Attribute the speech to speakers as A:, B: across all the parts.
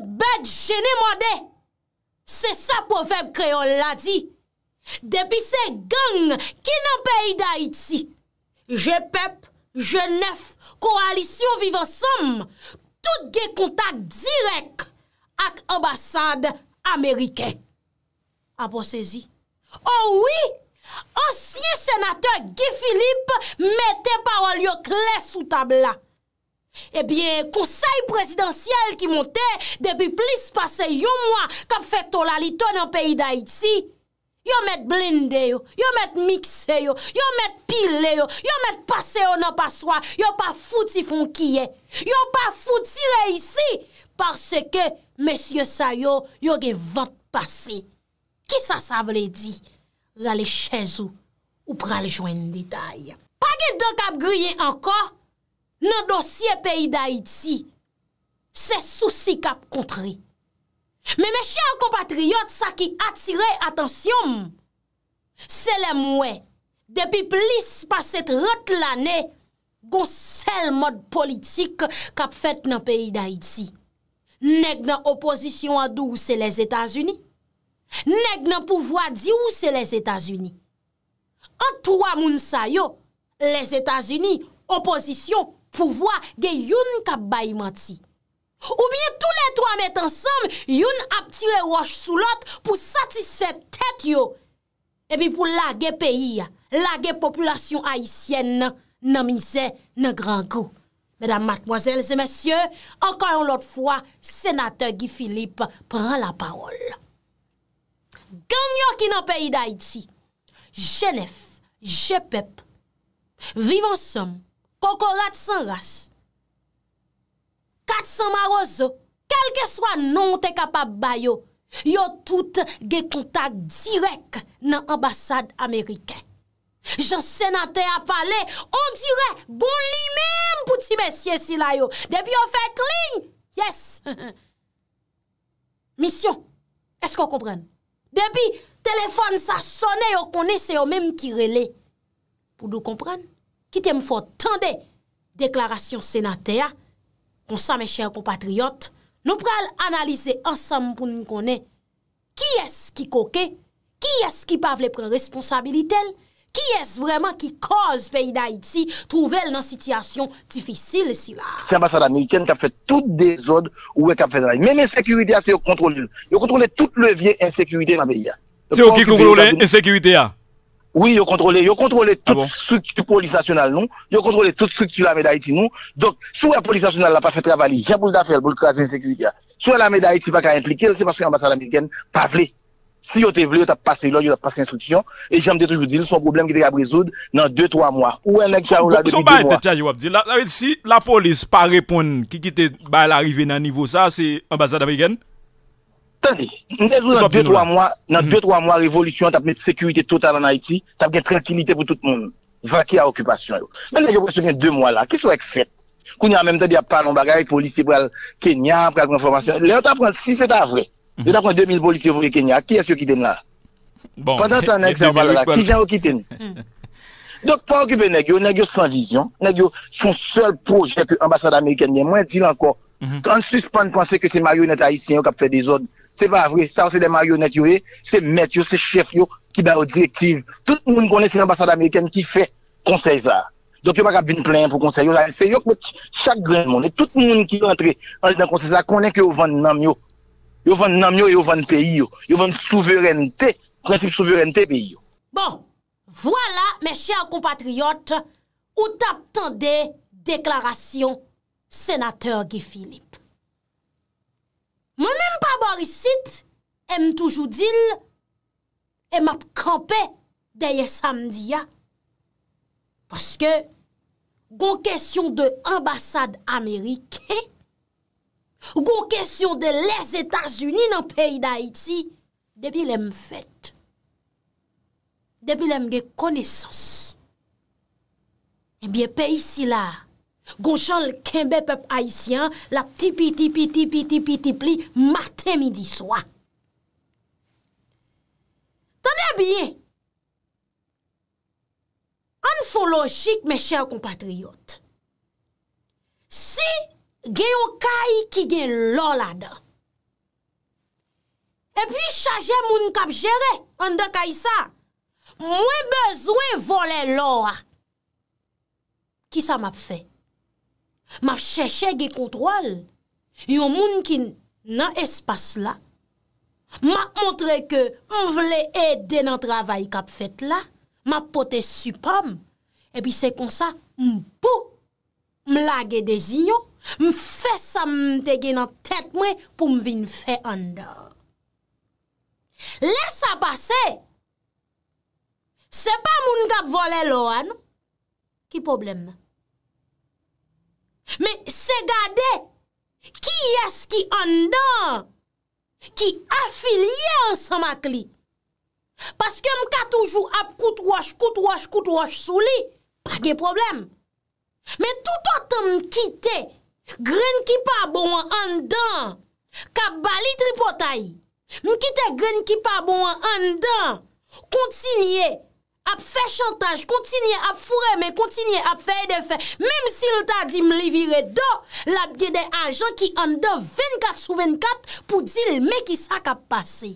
A: Bèd jenè mwade Se sa pou feb kreon la di Depi se gang Ki nan peyi da iti Je pep Je nef Koalisyon vivan sam Tout ge kontak direk Ak ambasade amerike Apo sezi oh Ouwi Ansyen senateur Gifilip Mete parol yo kle sou tabla Ebyen, eh konsey presidansyel ki monte, debi plis pase yo mwa, kap feto lalito nan peyi da iti, yo met blinde yo, yo met mikse yo, yo met pile yo, yo met pase yo nan paswa, yo pa fouti fon kye, yo pa fouti re isi, parce ke, mesye sayo, yo gen vant pase. Ki sa sa vle di, lale chezou, ou prale jwen detay. Pa gen don kap griye ankor, Nan dosye peyi da iti, se souci kap kontre. Me me chè ou kompatriyot sa ki atire atensyon. Se le mwe, depi plis pa set rot lanè, gon sel mod politik kap fet nan peyi da iti. Neg nan oposisyon adou se les Etats-Unis. Neg nan pouvoi di ou se les Etats-Unis. Antwa moun sayo, les Etats-Unis, oposisyon, pou vwa gen yon kap bayman ti. Ou byen tout lè to a mèt ansom, yon ap tire wòj sou lot pou satisfèp tèt yo. E bi pou lage peyi, lage populasyon Haitienne nan minse nan gran kou. Mèdam matmozèl, se mèsyè, ankan yon lot fwa, senatè gifilip pran la parol. Ganyò ki nan peyi d'Haiti, jenèf, jèpep, viv ansom, Okorat san ras. Kat san maroso. Kelke swan nou te kapab bayo. Yo tout ge kontak direk nan ambasad Amerike. Jan senate apale. On direk goun li menm pouti mesye si la yo. Depi yo fe kling. Yes. Mission. Esko kompren? Depi telefon sa sone yo kone se yo menm ki rele. Poudo kompren? ki tem fote tan de deklarasyon senate a, konsa me chèr kompatriot, nou pral analize ansam pou nou konè, ki es ki koke, ki es ki pa vle pren responsabilite l, ki es vreman ki koz peyi da iti, touvel nan sityasyon difisil si la.
B: Se basa la mi, ken ka fè tout de zode ou e ka fè drai, men men sekurite a se yo kontrol l, yo kontrol l tout levye ensekurite na peyi a. Se yo ki koukoul ou l ensekurite a, Oui, yo kontrole, yo kontrole ah tout bon? souk pou polisasyonal nou, yo kontrole tout souk pou la Medayeti nou. Donk, sou a polisasyonal la pa fè travali, jè pou l'da fèl, pou l'kwaze nsekriya, sou a la Medayeti baka implike, lè se paskou yon ambasade Ameriken pa vle. Si yon te vle, yon ta pase lò, yon ta pase instruksyon, e jèm de toujou dil, son problem ki te ga brezoud nan 2-3 mwa, ou enek chan ou la 2-3 mwa. Sou ba ete
C: chan jou ap di, la polis pa repoun ki ki te ba l'arive nan nivou sa, se
B: ambasade Ameriken? Tande, nèzou nan 2-3 mwa, nan 2-3 mwa, mm-hmm. revolutyon, tap mèk sekurite total an Haiti, tap gen tranquilite pou tout moun. Vake a okupasyon mm-hmm. bon, mm. yo. Mè nèk yo prese mèk 2 mwa la, kè sou ek fèt? Koun yon an mèm tè di ap palon bagay, polisye bral Kenya, pral konformasyon. Lè yo tap pran, si sè ta vre, lè yo tap pran 2000 polisye bral Kenya, kè yon kiten la?
C: Patan tan nèk, sa wala la, kè yon
B: yo kiten? Dok pa okupè nèk yo, nèk yo san vizyon, nèk yo son sèl projèk ambas Se pa vre, sa ou se de marionet yo e, se met yo, se chef yo, ki ba ou direktiv. Tout moun konen se ambasade Ameriken ki fe konseyza. Don ke wak a bin plen pou konseyza. Se yo kwen chak gren moun, tout moun ki rentre anje dan konseyza, konen ke yo vande nam yo. Yo vande nam yo, yo vande peyi yo. Yo vande souverente, prinsip souverente
A: peyi yo. Bon, wala me chè an kompatriot ou tap tende deklarasyon senateur Gifilip. Mwen mèm pa bor isit, m toujou dil, m ap krampè deye samdi ya. Paske, gon kèsyon de ambasade Amerike, ou gon kèsyon de les Etats-Unis nan peyi da iti, debi lem fèt. Debi lem ge koneysos. Ebyen peyi si la, Gon chan l kenbe pep aisyen, la ptipi, ptipi, ptipi, ptipi, ptipi, marten midi swa. Tane biye, anfolojik me chèr kompatriyot, si geyo kaj ki gen lor la de, epi chaje moun kap jere, an de kaj sa, mwen bezwe vole lor ak. Ki sa map fey? Ma chèche ge kontwal yon moun ki nan espas la. Ma montre ke moun vle e de nan travay kap fèt la. Ma pote supam. E pi se konsa m pou m lage de zinyo. M fè sa m tege nan tèt mwen pou m vin fè an da. Lè sa pase. Se pa moun kap vole lo an. Ki probleme? Me se gade, ki es ki andan ki afilye ansan mak li? Paske m ka toujou ap koutou waj, koutou waj, koutou waj sou li, pa de problem. Me toutotan m kite gren ki pa bon an andan, ka bali tripotay. M kite gren ki pa bon an andan, kontinye. ap fè chantage, kontinye ap fureme, kontinye ap fè edè fè, mèm si louta di m li vire do, l ap gède anjan ki an do 24 sou 24, pou di l mè ki sa kap pase.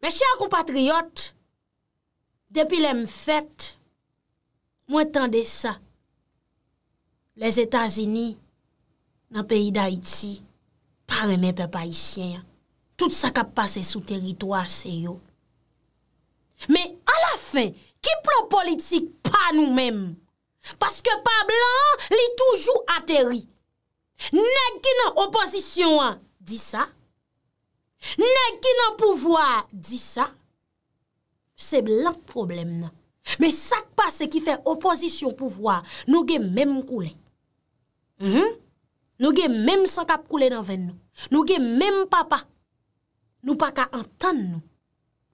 A: Mè chè a kompatriot, depi lè m fèt, mwen tende sa, lè zétazini, nan peyi da iti, pare mè pe pa isyè, tout sa kap pase sou teritoise yo. Men a la fin, ki plo politik pa nou men? Paske pa blan li toujou ateri. Nèk ki nan oposisyon an di sa? Nèk ki nan pouvoi an di sa? Se blan problem nan. Men sak pa se ki fe oposisyon pouvoi an, nou gen men mkoulen. Mhm. Nou gen men msankap koulen an ven nou. Nou gen men mpapa. Nou pa ka antan nou.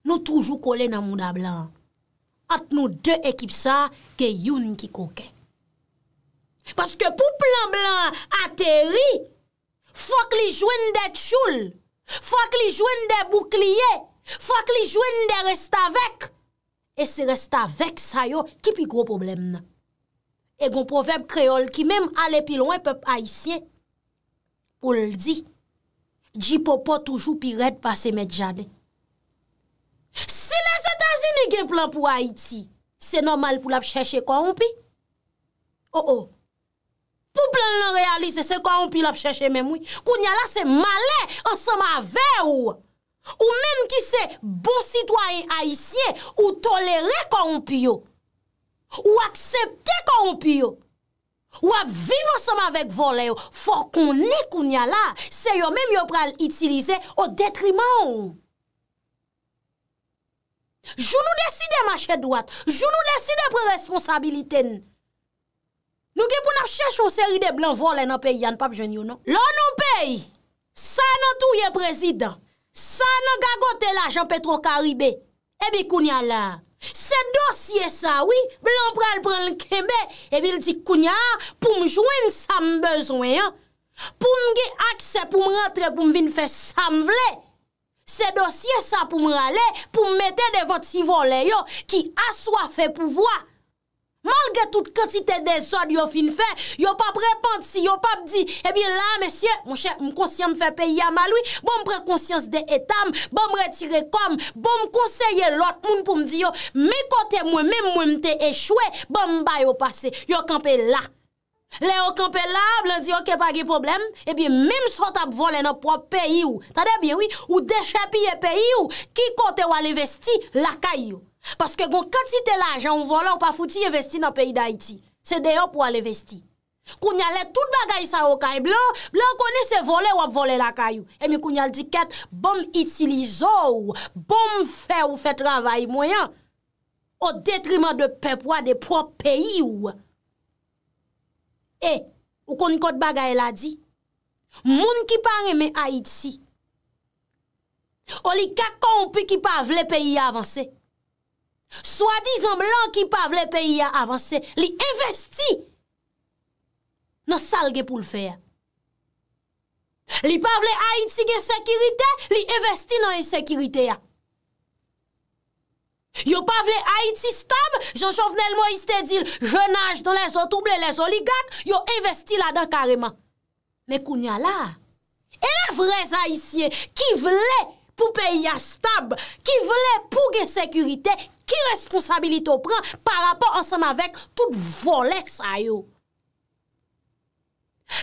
A: nou toujou kole nan moun da blan, at nou de ekip sa, ke youn ki koke. Paske pou plan blan ateri, fok li jwen de tchoul, fok li jwen de boukliye, fok li jwen de restavek, e se restavek sa yo, ki pi gro problem nan. E gon proverb kreol, ki menm ale pi lwen pep aisyen, ou l di, di po po toujou pi red pa se medjadey. Si les Etats-Unis gen plan pou Haiti, se normal pou la pe chèche kwa ou pi? Ou ou. Pou plan nan realize se kwa ou pi la pe chèche menmoui? Kouni ala se male an seman ve ou. Ou menm ki se bon sitwoyen Haitien ou tolere kwa ou pi yo. Ou aksepte kwa ou pi yo. Ou ap vive an seman vek volè yo. For koni kouni ala, se yo menm yo pral itilize o detriman ou. Jou nou deside machè dwat, jou nou deside pre responsabiliten. Nou gen pou nap chèch ou seri de blan volen an pe yon pap jen yon an. Lan an pe yon, sa nan touye prezident, sa nan gagote la Jean-Petro Karibé, ebi kounyan la. Se dosye sa wii, blan pral pral nkebe, ebi l di kounyan pou m jwen sam bezwen, pou m gen akse pou m rentre pou m vin fè sam vle. Se dosye sa pou m rale pou m mette de vot sivon le yo ki aswa fe pou vwa. Malge tout katite de sod yo fin fe, yo pap repante si, yo pap di, ebi la mesye, m konsyem fe pe Yamaloui, bom prekonsyens de etam, bom retire kom, bom konseye lot moun pou m di yo, mi kote mwen, mi mwen te echwe, bom bayo pase, yo kampe lak. Le yo kompelab, blan di yo ke pa ge problem, e biye mim sot ap vole nan pwa peyi yo. Tade biye, ou dechepi ye peyi yo, ki kote wale vesti lakay yo. Paske gwo katite la ajan, ou vole, ou pa futi ye vesti nan peyi da iti. Se deyo pou wale vesti. Kou nyalet tout bagay sa okay, blan, blan koni se vole wap vole lakay yo. E mi kou nyal di ket, bom itilizo yo, bom fe ou fe travay mwen, o detriman de pepwa de pwa peyi yo. E, ou konikot baga el a di, moun ki pa reme Haiti, ou li kakon ou pi ki pa vle peyi avanse, swa dizan blan ki pa vle peyi avanse, li investi nan salge pou l fey. Li pa vle Haiti gen sekirite, li investi nan en sekirite ya. Yo pa vle Haïti stab, Jean-Jean Venel Moïse te dil, je nage dan les otouble, les oligak, yo investi la dan kareman. Mè koun ya la, e la vre Zahissien ki vle pou peyi ya stab, ki vle pou ge sekurite, ki responsabilite ou pran, par rapport ansem avèk, tout volè sa yo.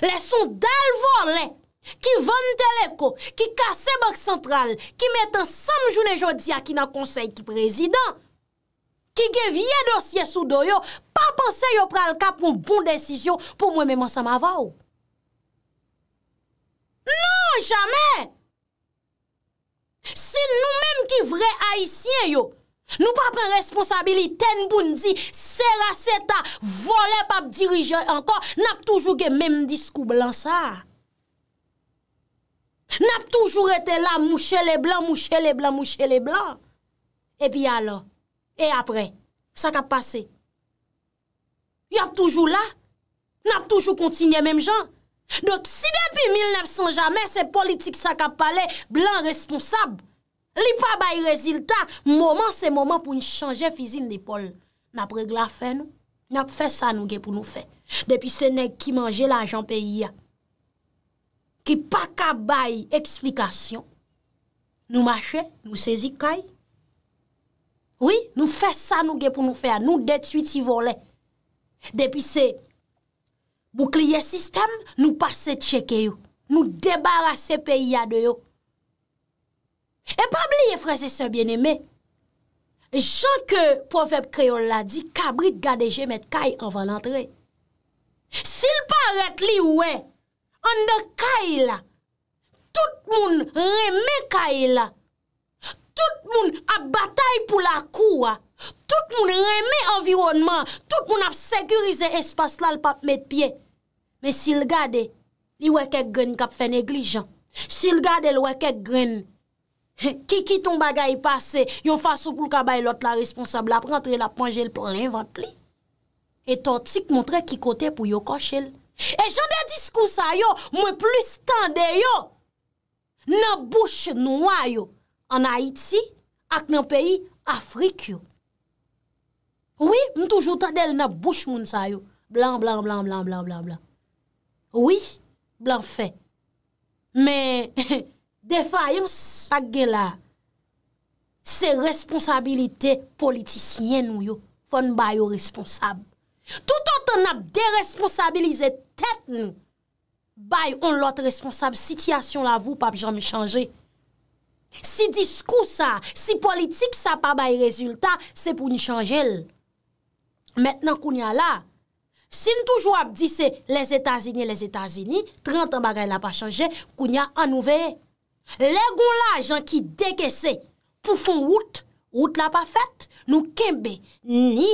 A: Lè son dal volè, Ki vantele ko, ki kase bak sentral, ki metan sam jounen jodi a ki nan konsey ki prezident, ki ge vye dosye sou do yo, pa panse yo pral ka pou moun bon desisyon pou mwen mèman sa ma vaw. Non, jame! Se nou mèm ki vre haisyen yo, nou pa pran responsabili tenboun di, se la seta, vole pap dirijen ankon, nap toujou ge mèm diskou blan sa. N ap toujou rete la mouche le blan, mouche le blan, mouche le blan. E pi alo, e apre, sak ap pase. Y ap toujou la, n ap toujou kontinye menm jan. Dok si depi 1900 jamen se politik sak ap pale, blan responsab, li pa bay rezilta, mouman se mouman pou n chanje fizin de pol. N ap regla fe nou, n ap fe sa nou ge pou nou fe. Depi se nek ki manje la jan peyi ya. ki pa ka bayi eksplikasyon, nou mache, nou sezi kay. Oui, nou fe sa nou ge pou nou fe a, nou detuiti vole. Depi se, boukliye sistem, nou pase tcheke yo, nou debarase peyi ya deyo. E pa bli ye frese se bieneme, jan ke profep kreol la di, kabrit gadeje met kay, an van antre. Si l pa ret li ou e, An de kay la, tout moun reme kay la, tout moun ap batay pou la kou la, tout moun reme environnement, tout moun ap sekurize espas la l pape met piye. Me si l gade, li weke gren kap fe neglijan. Si l gade l weke gren, ki ki ton bagay pase, yon faso pou l kabay lot la responsable ap rentre, l ap manje l pou rinvante li. E ton tsyk montre ki kote pou yo koshe l. E jan de diskou sa yo, mwen plus tan de yo. Nan bouch nou a yo, an Haiti, ak nan peyi Afrik yo. Oui, mwen toujou ta del nan bouch moun sa yo. Blan, blan, blan, blan, blan, blan, blan. Oui, blan fe. Men, defa yon sag gen la. Se responsabilite politisyen nou yo, fon bayo responsab. Tout an tan ap de responsabilize te. Tet nou, bay on lot responsable. Sityasyon la vou pa jom chanje. Si diskou sa, si politik sa pa bay rezultat, se pou n'y chanje el. Mètnen kou n'ya la, si n'toujou ap dise les Etats-Unis, les Etats-Unis, 30 an bagay la pa chanje, kou n'ya anouveye. Le goun la, jan ki deke se, pou fon wout, wout la pa fèt, nou kembe ni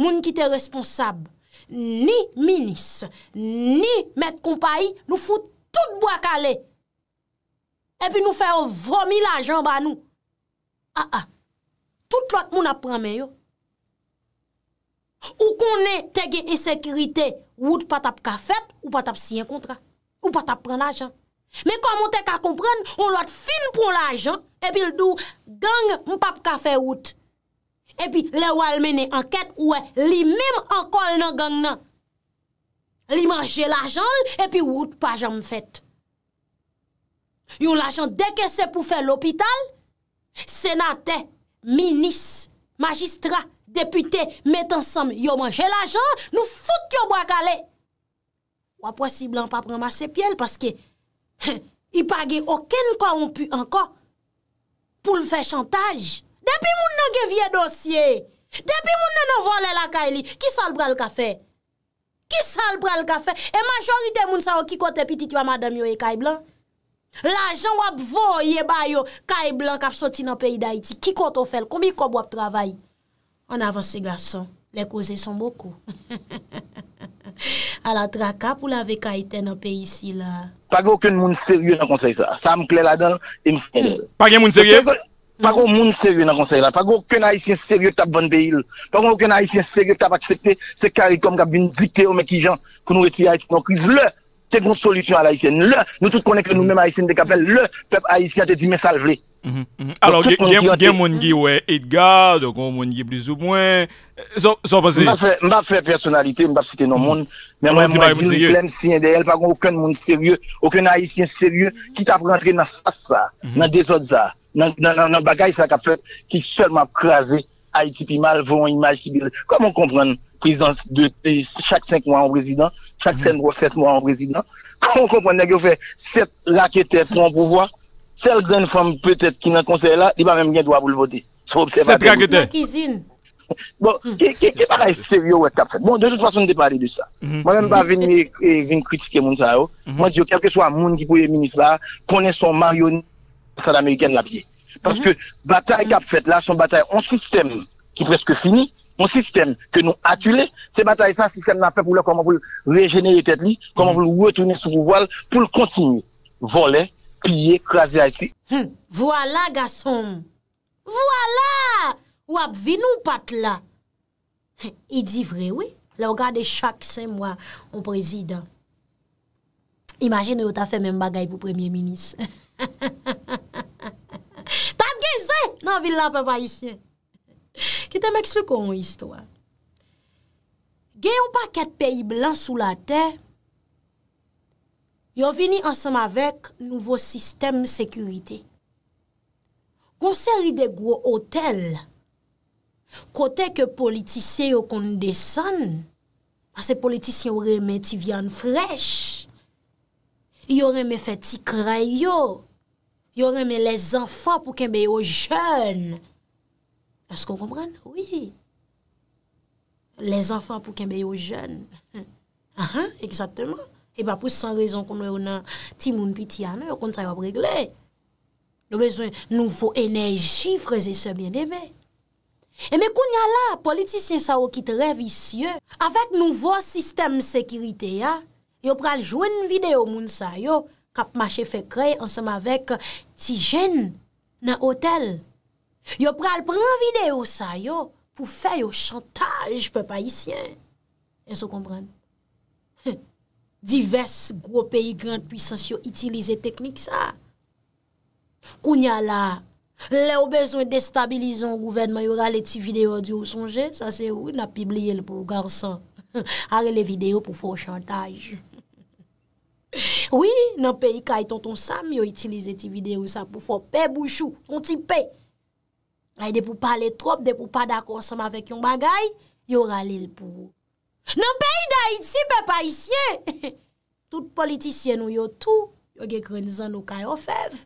A: moun ki te responsable. Ni minis, ni met kompayi, nou foute tout bo akale. E pi nou fè ou vomi l'ajan ba nou. A a, tout l'ot moun ap prame yo. Ou konen tege e sekirite, wout patap ka fèt, ou patap siye kontra, ou patap pran l'ajan. Me komon te ka kompren, on l'ot fin pou l'ajan, e pi l'dou gang moun pap ka fè wout. epi le wal mene anket wè li mèm ankol nan gang nan. Li manje l'ajan, epi wout pa janm fèt. Yon l'ajan deke se pou fè l'opital, senate, minis, magistra, depute, met ansam, yo manje l'ajan, nou fout yo wak ale. Wap wè si blan pa pran mase piel, paske yi page oken konpun anko pou l'fè chantage. Depi moun nan geviye dosye, depi moun nan nan vole la kay li, ki sal pral kafe? Ki sal pral kafe? E majorite moun sa ou ki kote pitit yo a madam yo e kay blan? La jan wap vo ye bayo, kay blan kap soti nan peyi da iti, ki kote ou fel? Komi kob wap travay? An avanse gason, le koze son boko. A la traka pou la ve kay ten nan peyi si la.
B: Pagyo akoun moun serye nan konsey sa, sa mkle la dan, e mseye. Pagyo moun serye? Pagyo moun serye? Par kon moun sèrye nan konsey la, par kon okon haisyen sèrye Tap bon be il, par kon okon haisyen sèrye Tap aksepte, se karikom kap bin dikte O men ki jan, kon ou eti hait kon kriz Le, te kon solisyon al haisyen Le, nou tout konen ke nou men haisyen de kapel Le, pep haisyen te di mesal vle
C: Alors gen moun gi we Edgar, kon moun gi blizou mwen Son pasi Mbap fè personalite,
B: mbap site nan moun Men mwen mwen di mplem siye de el Par kon okon moun sèrye, okon haisyen sèrye Ki tap rentre nan fasa Nan dezodza nan bagay sa kap fèp ki selman krasè Aitipi mal voun imaj ki bilè. Komon kompran chak 5 mwa an brezidant, chak 7 mhm. mwa an brezidant, komon kompran negyo fèp 7 laketè pou an pouvwa, sel den fòm pètèt ki nan konseyè la, di ba mèm gen dwa bou l vodè. Sò observatèm. Bon, hmm. ke bagay serio wè kap fèp. Bon, de lout fason de pale de sa. Bon, mèm ba veni kritike moun sa yo. Mwen di yo, kelke so a moun ki pouye minis la, konè son marionit à américaine l'a pied. Parce que mhm. la que bataille qu'a fait là, son bataille en système qui est presque fini, un système que nous C'est ces bataille, ça, système n'a pas pour le, comment vous régénérer tête li, comment vous mhm. le retourner sous voile pour le continuer. Voler, piller, craser Haïti.
A: Hum, voilà, garçon. Voilà! Ou ap vinou pat là. Hum, il dit vrai, oui. Là, on regarde chaque cinq mois, on président. Imaginez, on avez fait même bagaille pour premier ministre. Avila papayisyen, ki te m'eksplik kon yon histwa. Gen yon pa ket peyi blan sou la te, yon vini ansam avek nouvo sistem sekurite. Konseri de gwo otel, kote ke politisyen yon kon desen, pase politisyen yon reme ti vyan frech, yon reme fe ti kray yo, Yon reme les enfans pou kembe yo jen. As kon kompren? Oui. Les enfans pou kembe yo jen. Ahan, ekzatman. E ba pou san rezon konwe yon nan ti moun pi ti anan, yon kon sa yon pregle. Yon bezwen noufo enerji freze se bien deme. E me kon yon la, politisyen sa yo ki tre visye. Avèk nouvo sistem sekirite ya, yon pral jwen videyo moun sa yo, ap mache fe krey ansem avek ti jen nan otel. Yo pral pran video sa yo pou fe yo chantage pe pa isyen. Enso kompren. Divers gro peyi grand puysans yo itilize teknik sa. Kounya la, le ou bezwen destabilizan ou gouvenman yo rale ti video di ou sonje, sa se ou na pibliye le pou garson. Are le video pou fò chantage. Oui, nan pe yi kay e tonton Sam yo itilize ti videyo sa pou fon pe bouchou, fon ti pe. Ay e de pou pale trop, de pou pa da konsom avek yon bagay, yo ralil pou. Nan pe yi da iti pe pa isye, tout politisyen nou yo tou, yo ge krenizan nou kay ofev.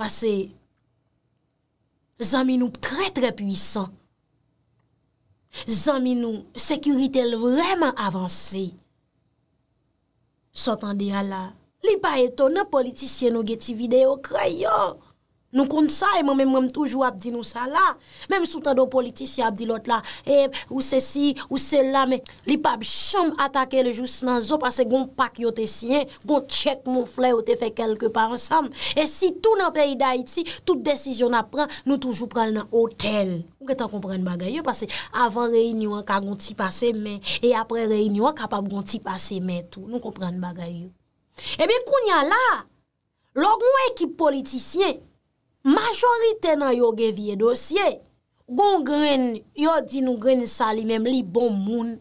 A: Pase, zami nou pre pre puisan. Zami nou, sekurite l vreman avanse. Sotan de ala, li pa eto nan politisyen nou geti videyo krayo. Nou kon sa e mè mè mèm toujou ap di nou sa la. Mèm sou tando politisi ap di lot la, e ou se si, ou se la, mè li pab chanm atake le jous nan zo, pase goun pak yo te siyen, goun tchek moun flè yo te fe kelke pa ansam. E si tou nan peyi da iti, tout desisyon ap pran, nou toujou pran nan hotel. Ou ke ta kompran bagay yo, pase avan reynyon ka goun ti pase men, e apre reynyon ka pab goun ti pase men tou. Nou kompran bagay yo. E mi koun ya la, lòk nou ekip politisyen, Majorite nan yo ge vie dosye, gon gren yo di nou gren sa li menm li bon moun,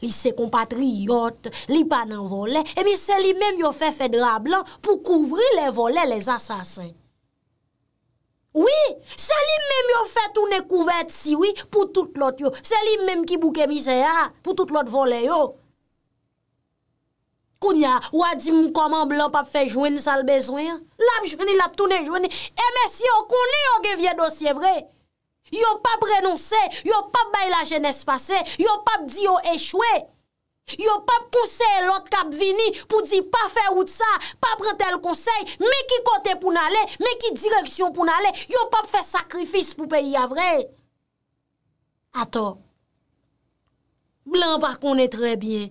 A: li se kompatri yot, li panan vole, e mi se li menm yo fe fedra blan pou kouvri le vole les asasen. Oui, se li menm yo fe toune kouvert siwi pou tout lot yo, se li menm ki bouke mize ya pou tout lot vole yo. Kounya, ou a di mou koman blan pa fe jwen sa l bezwen? Lab jweni, lab toune jweni. Eme si yo kouni yo ge vye dosye vre. Yo pa prenonsen, yo pa bay la jenese pase, yo pa di yo echwe. Yo pa pkousen lot kap vini pou di pa fe ou tsa, pa preten l kousen, me ki kote pou nale, me ki direksyon pou nale, yo pa fe sakrifis pou pe yavre. Ato, blan pa kone trebyen.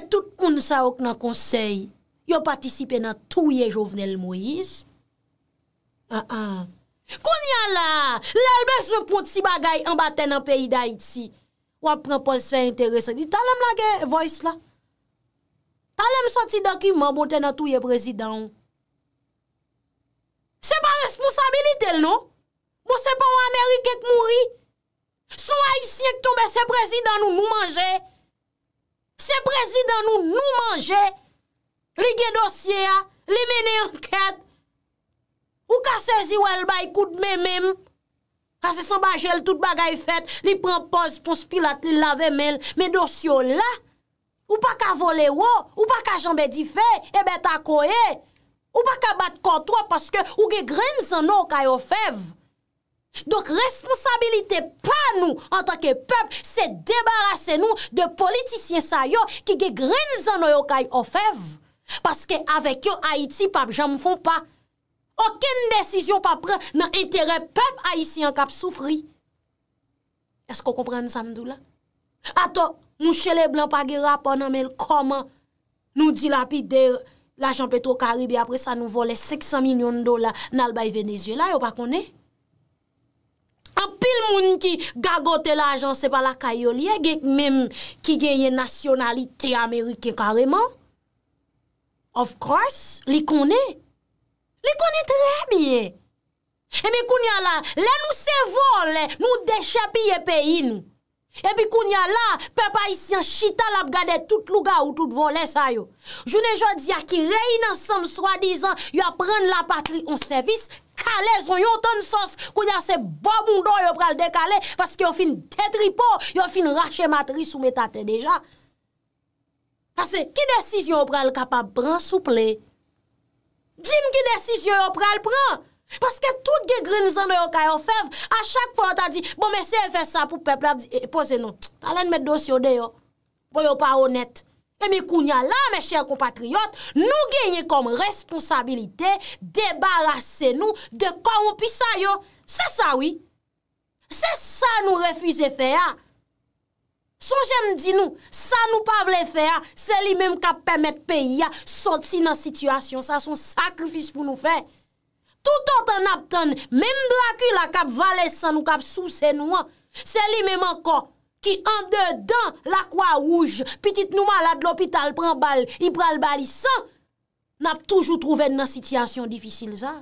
A: tout moun sa ok nan konsey yo patisipe nan touye jovenel Moïse. A-an. Ah, ah. Koun ya la! Lèl bè zwe pout si bagay an batè nan peyi da iti. Wap prempos fè interese. Di talem la gen voice la? Talem soti dokim an bon ten nan touye prezidant? Se pa responsabilite lè non? Mou se pa ou Amerike ek mouri? Sou a isye k tombe se prezidant nou nou manje? Mou se pa ou Amerike? Se prezidan nou nou manje, li gen dosye ya, li mene anket, ou ka sezi wèl bay koud mè mèm, ka se san baje l tout bagay fèt, li pren poz pou spilat li lave mèl, mè dosyo la, ou pa ka vole wò, ou pa ka janbe di fè, ebe takoye, ou pa ka bat kontwa paske ou ge gren san nou kayo fev. Donk responsabilite pa nou an tanke pep se debarase nou de politisyen sa yo ki ge grenzan nou yo kay ofev. Paske avek yo Haiti, pap, jan mou fon pa. Oken desisyon pa pre nan entere pep Haitien kap soufri. Esko komprende sa mdou la? Ato, nou chele blan pa ge rapon nan menl koman nou di la pide, la jan petro karibi apre sa nou volen 600 milyon dola nan albay Venezuela yo pa kone? An pil moun ki gagote la ajanse pa la kayo liye, gek menm ki genye nasyonalite Amerike kareman. Of course, li kone. Li kone trebi ye. Emi koun ya la, le nou se vol, le nou dechepi ye peyi nou. Emi koun ya la, pe pa isi an chita la ap gade tout luga ou tout volen sayo. Jounen jòdzi a ki rey nan sam swa dizan yo ap pren la patri on sevis kwenye. Kale zon yon ton sos kwen yon se bo moun do yon pral dekale paske yon fin tetripo, yon fin rakche matri sou metate deja. Pase ki desisyon yon pral kapap bransouple? Djin ki desisyon yon pral pran? Paske tout gen grenizan yon kayo fev, a chak fwa ta di, bon mese yon fe sa pou pep la, pou se non, talen met dosyo de yo, pou yon pa honet. E mi kounya la, me chèr kompatriyot, nou genye kom responsabilite, debarase nou de kon ou pisa yo. Se sa oui, se sa nou refuize fe ya. Son jèm di nou, sa nou pa vle fe ya, se li mèm kap pèmèt peyi ya, sot si nan situasyon, sa son sakrifis pou nou fe. Toutot an ap ton, mèm blakou la kap vale san ou kap sou se nou an, se li mèm an kon. ki an de dan la kwa wouj, pitit nou malade l'opital pran bal, i pral bali san, nap toujou trouven nan sityasyon difisil zan.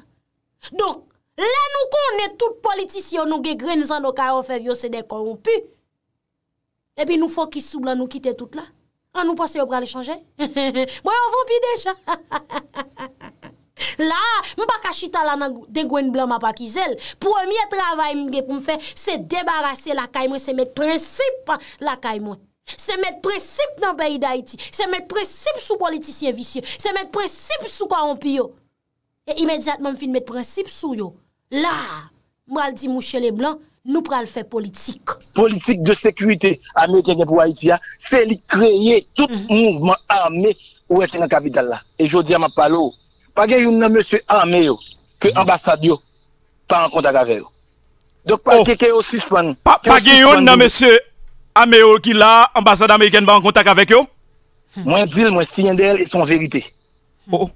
A: Donk, len nou konen tout politisyon nou ge grenzan do ka yo fevyose de korompu, epi nou fok ki soublan nou kite tout la, an nou pase yo pral chanje. Mwen avon pi deja. La, mwen pa kachita la nan den gwen blan ma pa kizel Premier travay mwen gen pou mwen fe Se debarase la kaymwen Se met prinsip la kaymwen Se met prinsip nan bayi da iti Se met prinsip sou politisyen visye Se met prinsip sou kwa anpiyo E imediatman mwen fin met prinsip sou yo La, mwen al di mwen chele blan Nou pral fe politik
B: Politik de sekwite Ameriken gen pou ayiti ya Se li kreye tout mounvman ame Ou eti nan kapital la E jodi am apalo Pa gen yon nan M. Ameyo ki mm-hmm. ambasad yo pa an kontak ave yo. Dok pa oh.
C: gen yon nan M. Ameyo ki la ambasad Ameriken ba an kontak ave
B: yo? Hmm. Mwen dil, mwen sinyen de el, son verite. Oh, oh.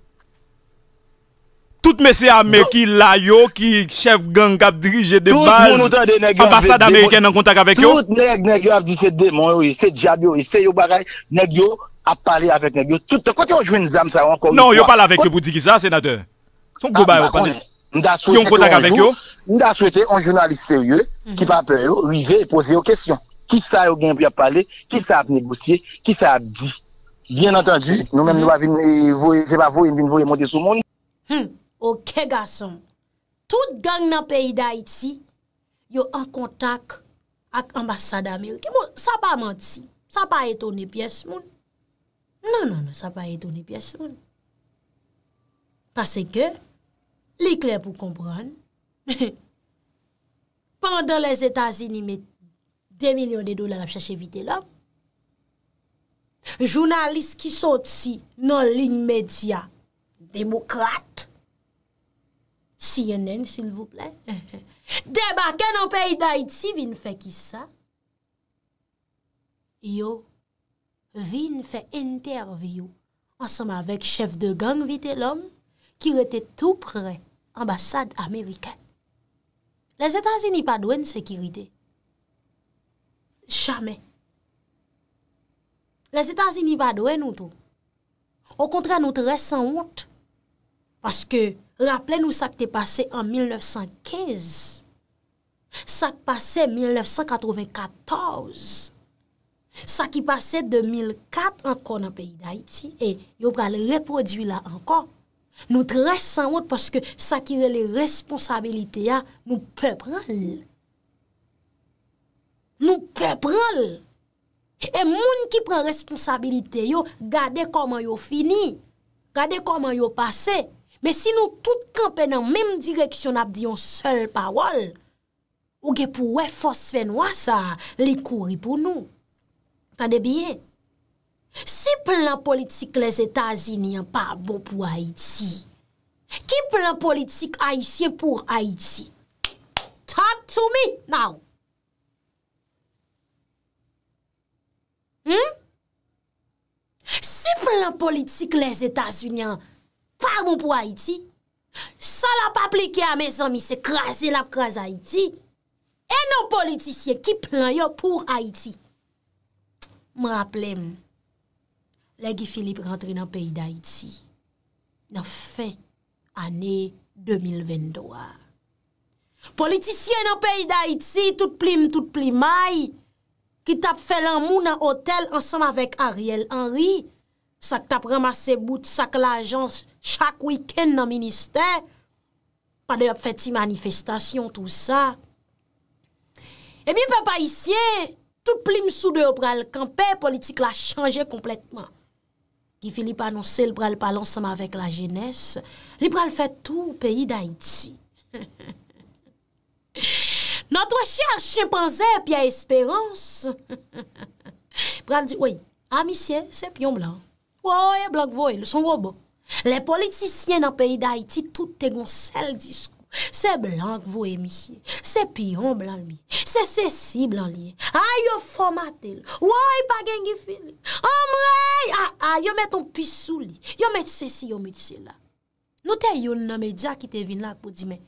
C: Tout M. Ameyo non. ki la yo ki chef gang ap dirije de baz ambasad Ameriken an kontak ave yo? Tout
B: neg neg yo ap di se de mwen yo, se jab yo, se yo baray neg yo. a pale avek yo, toute kote yo jwe nizam sa yo ankon. Non, yo pale avek yo pou
C: di ki sa, senatèr.
B: Son kou bayo panè. Ki yon kontak avek yo. Nida souwete yon jounalist seryè, mhm. ki pa ple yo, rive, pose yo kèsyon. Ki sa yo gen pya pale, ki sa ap negosye, ki sa ap di. Gen atèndi, nou men nou avin, se pa vou yon vin vou yon mwote sou moun.
A: Ok, gason. Tout gang nan peyi da iti, yo an kontak ak ambasada meyo. Ki moun, sa pa manti, sa pa eto ne piyes moun. Non, non, non, sa pa etouni pyesoun. Pase ke, li kler pou kompran, pandan les Etats-Unis, me 2 milyon de dolar ap chache vide l'homme, jounalist ki sot si, non lin media, demokrate, CNN, sil vouple, deba ken an peyi da iti, vin fe ki sa, yo, vin fè interviou ansèm avèk chèf de gang Vitellon ki rete tout prè ambassade Amerikèn. Les Etats-Unis pa dwen sekirite. Chame. Les Etats-Unis pa dwen ou tou. Ou kontre an ou te resen wout. Paske, rappele nou sa k te pase en 1915. Sa k pase en 1994. Katoz. Sa ki pase 2004 ankon an peyi da iti E yo pral reprodu la ankon Nou tres san wot Paske sa ki rele responsabilite ya Nou pe pral Nou pe pral E moun ki pral responsabilite yo Gade koman yo fini Gade koman yo pase Me si nou tout kampen an Mem direksyon ap diyon sol pawol Ou ge pou we fos fenwa sa Li kouri pou nou Tande biye, si plan politik les Etats-Unis yon pa bon pou Haïti, ki plan politik Haitien pou Haïti? Talk to me now! Hmm? Si plan politik les Etats-Unis yon pa bon pou Haïti, sa la pa pliki a me zan mi se krasi la krasi Haïti, e nou politikien ki plan yon pou Haïti? M raplem, lè ki Filip rentre nan peyi da iti, nan fin ane 2022. Politisyen nan peyi da iti, tout plim tout plimay, ki tap felan mou nan hotel ansanm avèk Ariel Henry, sak tap ramase bout sak l'ajans chak wiken nan minister, pa dey ap feti manifestasyon tout sa. E mi pe pa isye, Tout plim sou de yo pral, kanpe politik la chanje kompletman. Ki filip anonsel pral pal ansama vek la genes, li pral fet tou peyi da iti. Nato chal chimpanzè pi a esperans, pral di, woy, amisye, sep yon blan, woy, blan kvoy, le son wobo. Le politisyen nan peyi da iti tout tegon sel disko. Se blan k vo e misye, se piyon blan li, se sesi blan li, a yo fomate li, woy pa gengi fili, a mre, a yo met ton pisou li, yo met sesi yo me tse la. Nou te yon nan me dja ki te vin la pou di men,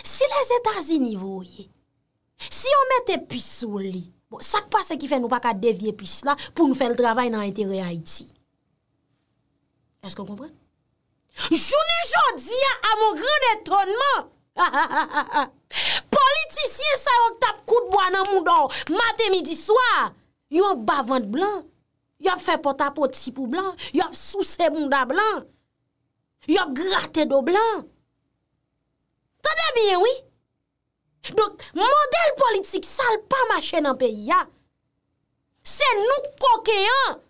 A: si les etasi nivou ye, si yo met te pisou li, bon, sak pa se ki fe nou pa ka devye pisou la pou nou fe l travay nan entere Haiti. Es kon kompre? Jouni jodi a, a moun gran etonman. Politisye sa yo k tap kout bo anan moun do, mate midi swa. Yo bavant blan, yo fe pota poti pou blan, yo sou se moun da blan. Yo grate do blan. Tande bien, oui? Dok, model politik sal pa mache nan peyi ya. Se nou kokeyan.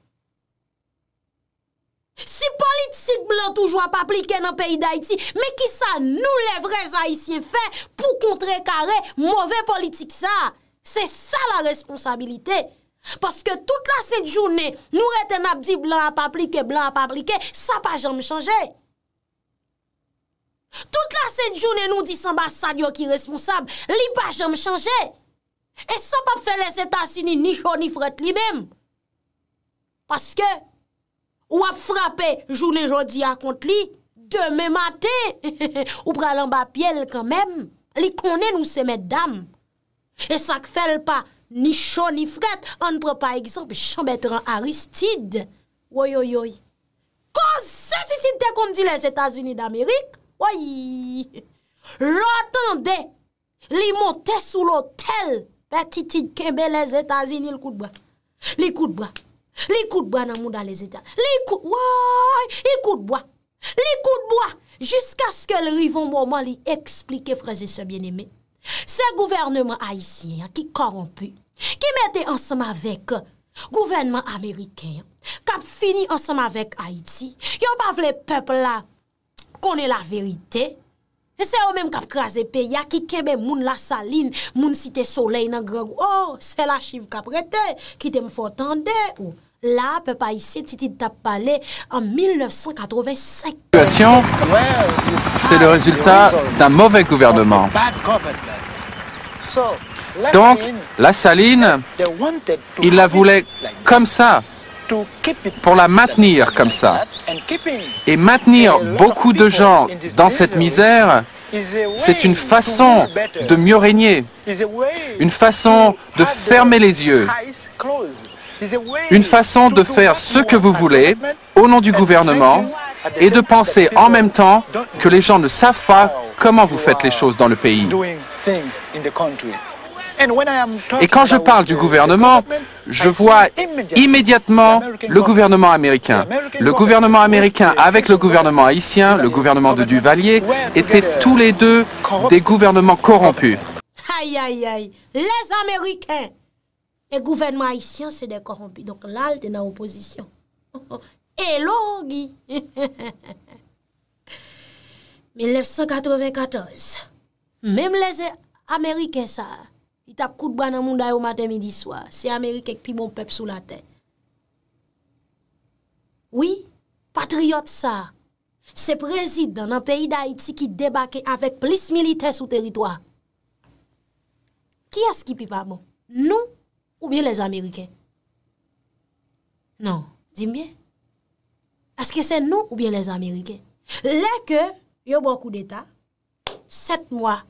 A: Si politik blan toujou ap aplike nan peyi da iti, me ki sa nou le vre za isye fe pou kontre kare, mouve politik sa, se sa la responsabilite. Paske tout la set jounen nou reten ap di blan ap aplike, blan ap aplike, sa pa jom chanje. Tout la set jounen nou di san ba sa di yo ki responsable, li pa jom chanje. E sa pa pfele se tasini ni cho ni frete li bem. Paske, Ou ap frape, jounen jodi akont li, deme mate, ou pralan ba pyele kanmem, li konen ou se met dam. E sak fel pa, ni cho, ni fret, an pre pa egisop, chanbetran Aristide. Woy, woy, woy. Ko se titite kon di les Etats-Unis d'Amerik? Woy! L'otan de, li monte sou l'otel, pe titite kembe les Etats-Unis l'koutbwa. L'koutbwa. L'ikout bo nan moun dan les etat. L'ikout, woy, l'ikout bo. L'ikout bo, jiska skè l'rivon mouman li explike freze se bien eme. Se gouvernement Haitien, ki korompi, ki mette ansama vek gouvernement Amerike, kap fini ansama vek Haiti, yo bav le pepl la kone la verite, se ou men kap kraze pe, ya ki kebe moun la saline, moun site solei nan gregu, oh, se la chiv kap rete, ki tem fote ande, ouh. Là, situation, pas en 1985.
D: C'est le résultat d'un mauvais gouvernement. Donc, la saline, il la voulait comme ça, pour la maintenir comme ça. Et maintenir beaucoup de gens dans cette misère, c'est une façon de mieux régner, une façon de fermer les yeux, une façon de faire ce que vous voulez au nom du gouvernement et de penser en même temps que les gens ne savent pas comment vous faites les choses dans le pays.
B: Et quand je parle du
D: gouvernement, je vois immédiatement le gouvernement américain. Le gouvernement américain avec le gouvernement haïtien, le gouvernement de Duvalier, étaient tous les deux des gouvernements corrompus. Aïe,
A: aïe, aïe, les Américains E gouvenman ay siyans se de korompi. Donk lal te nan oposisyon. E lo o gi. 1994. Mem leze Amerike sa. I tap kout ban nan moun dayo maten midi swa. Se Amerike ek pi bon pep sou la ten. Oui. Patriote sa. Se prezid nan an peyi da iti ki debake avèk plis milite sou teritoa. Ki yas ki pi pa bon? Nou. Nou. Ou bien les Amérikè? Non. Dime bien. Est-ce que c'est nous ou bien les Amérikè? Lè que, y'a beaucoup d'États, 7 mois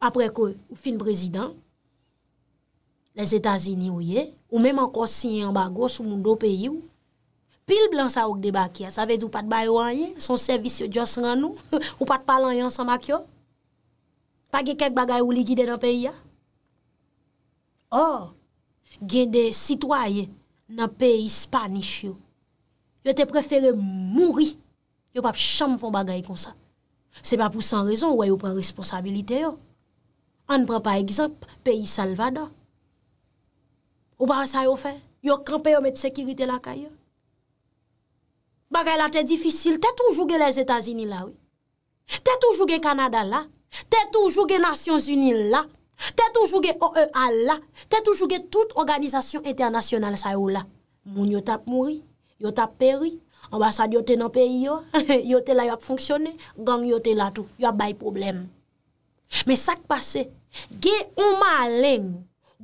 A: après que ou fin président, les États-Unis ou ye, ou même encore si y'en bago sous mon dos pays ou, pile blanc ça ouk débat kia. Ça veut dire ou pat ba y'en y'en, son service y'en joss rannou, ou pat pa y'en y'en sa ma kio. Pa ge kek bagay ou li gide nan pays ya. Or, Gen de sitwaye nan peyi Spanish yo. Yo te prefere mouri. Yo pap chanm fon bagay kon sa. Se pa pou san rezon woy yo pren responsabilite yo. An pre pa ekzamp, peyi Salvador. Ou ba sa yo fe? Yo kranpe yo met sekirite la kaya. Bagay la te difisil. Te toujouge les Etats-Unis la. Te toujouge Kanada la. Te toujouge Nations-Unis la. Te toujouge OEA la, te toujouge tout organizasyon internasyonal sa yo la. Moun yot ap mouri, yot ap peri, ambasade yote nan peyi yo, yote la yop fonksyone, gang yote la tou, yop bay problem. Me sak pase, ge ou malen,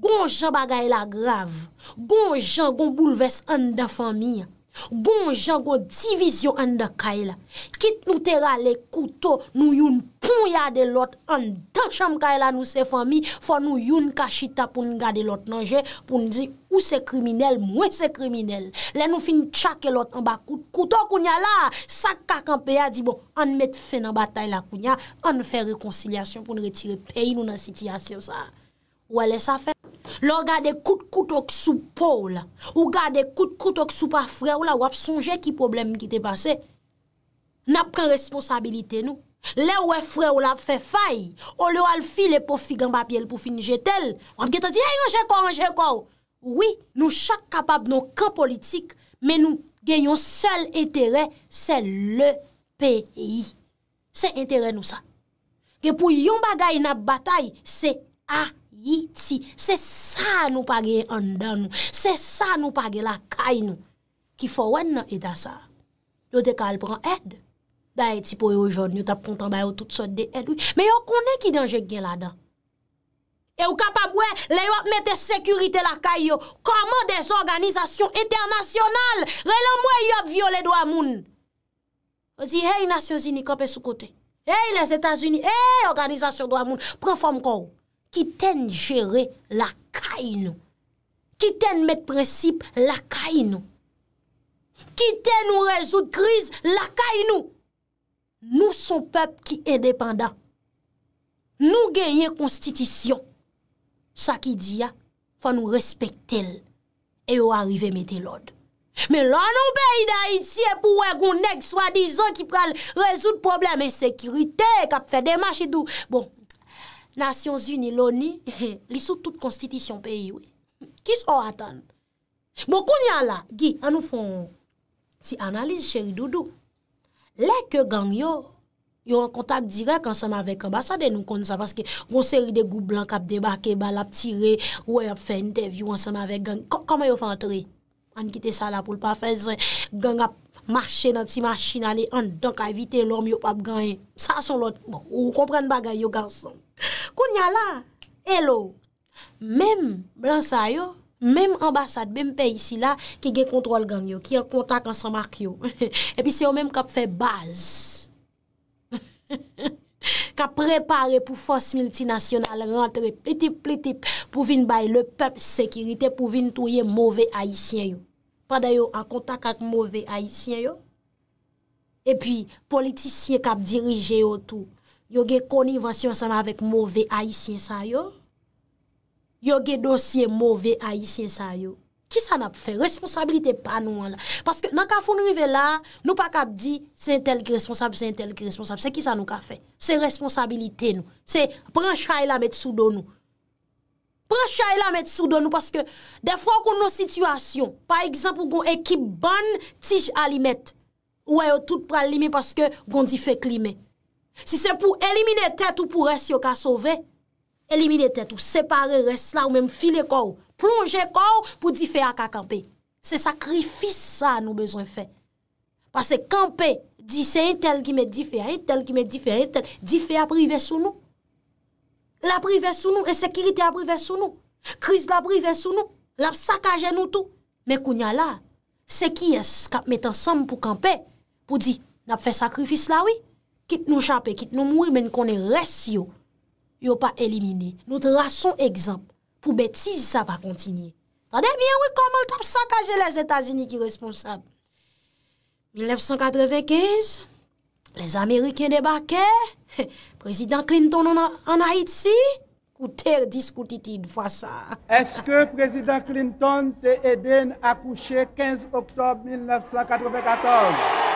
A: gon jan bagay la grav, gon jan gon bouleves an da fami ya. Gon jango divizyon an da kaila Kit nou tera le koutou Nou youn pou yade lot An dancham kaila nou se fami Fon nou youn kachita pou nou gade lot nanje Pou nou di ou se kriminel Mwen se kriminel Len nou fin chake lot an bakout Koutou kounya la Sak kak an peya di bon An met fe nan batay la kounya An fe rekonsilyasyon pou nou retire peyi nou nan sitiyasyon sa Wale sa fe Lo gade kout kout ok sou pa ou la Ou gade kout kout ok sou pa fre ou la Ou ap sonje ki problem ki te pase Na pren responsabilite nou Le ou e fre ou la ap fe fay Ou le ou al fi le pofigan papye El pou finje tel Ou ap gete di hey anje kou anje kou Oui nou chak kapab nou kan politik Men nou gen yon sel interè Se le peyi Se interè nou sa Ge pou yon bagay na batay Se a Yiti, se sa nou pa ge yon dan nou, se sa nou pa ge la kay nou, ki fo wen nan edasa. Yo te ka al pran ed, daye ti po yo jod, yo tap kontan bayo tout sot de ed. Me yo konen ki denje gen la dan. E yo kapabwe, le yo apmete sekurite la kay yo, kama desorganizasyon etermasyonal. Rele mwe yo ap viole do amoun. Ozi, hey nasyon zini, kapes sou kote. Hey les Etats-Unis, hey organizasyon do amoun, preform kon ou. Ki ten jere lakay nou. Ki ten met precipe lakay nou. Ki ten ou rezout kriz lakay nou. Nou son pep ki endependant. Nou genyen konstitisyon. Sa ki di ya, fa nou respekte l. E ou arrive metelod. Me lan nou pe yi da iti e pou wè gounek swadizan ki pral rezout probleme sekirite kap fè demache idou. Bon, Nasyon Zuni, Loni, li sou tout konstitisyon peyi we. Kis ou atan? Bon, kounyan la, gi, anou fon, si analize chèri doudou, lè ke gang yo, yo an kontak direk ansem avèk anba, sa den nou kon sa, paske yon seri de goup blan kap debake, bal ap tire, ou ap fè interview ansem avèk gang, kama yo fè antre? An kite sa la pou l'pa fè zre, gang ap marche nan ti machine, ane an, donk avite lòm yo ap gang, sa son lot, ou kompren bagay yo gansan. Koun ya la, elou, mem blansa yo, mem ambasad, bem pe isi la, ki ge kontrol gang yo, ki an kontak an samak yo. Epi se yo mem kap fe baz. Kap prepare pou fos multinasyonal rentre, plitip plitip pou vin bay le pep sekirite pou vin touye mouve aisyen yo. Paday yo an kontak ak mouve aisyen yo. Epi politisyen kap dirije yo tou. Yoge koni vasyon sana avek mouve haisyen sa yo. Yoge dosye mouve haisyen sa yo. Ki sa nap fe? Responsabilite pa nou an la. Paske nan ka foun nou vive la, nou pa kap di, se entel ki responsable, se entel ki responsable. Se ki sa nou ka fe? Se responsabilite nou. Se pren chay la met sou do nou. Pren chay la met sou do nou. Paske defwa kon nou situasyon, pa ekzampou kon ekip ban tij alimet, ou ayotout pralime paske gondi fe klime. Si se pou elimine tèt ou pou res yo ka sove, elimine tèt ou separe res la ou mèm file kor, plonge kor pou di fè a ka kampe. Se sakrifis sa nou bezon fè. Pase kampe, di se yon tel ki mè di fè, yon tel ki mè di fè, yon tel ki mè di fè, di fè a prive sou nou. La prive sou nou, e sekiritè a prive sou nou, kriz la prive sou nou, lap sakaje nou tou. Mè kounya la, se ki es kap met ansam pou kampe, pou di nap fè sakrifis la wè. kit nou chapè, kit nou moui men konè res yo, yo pa elimine. Nou te rason ekzamp pou bèt si si sa pa kontinye. Tande, miye wè komol top 5 aje les Etasini ki responsab. 1995, les Amerikè debakè, Prezident Clinton an a it si, koutèr diskoutiti d'fwa sa. Eske Prezident Clinton te eden apouche 15 Oktob
D: 1994?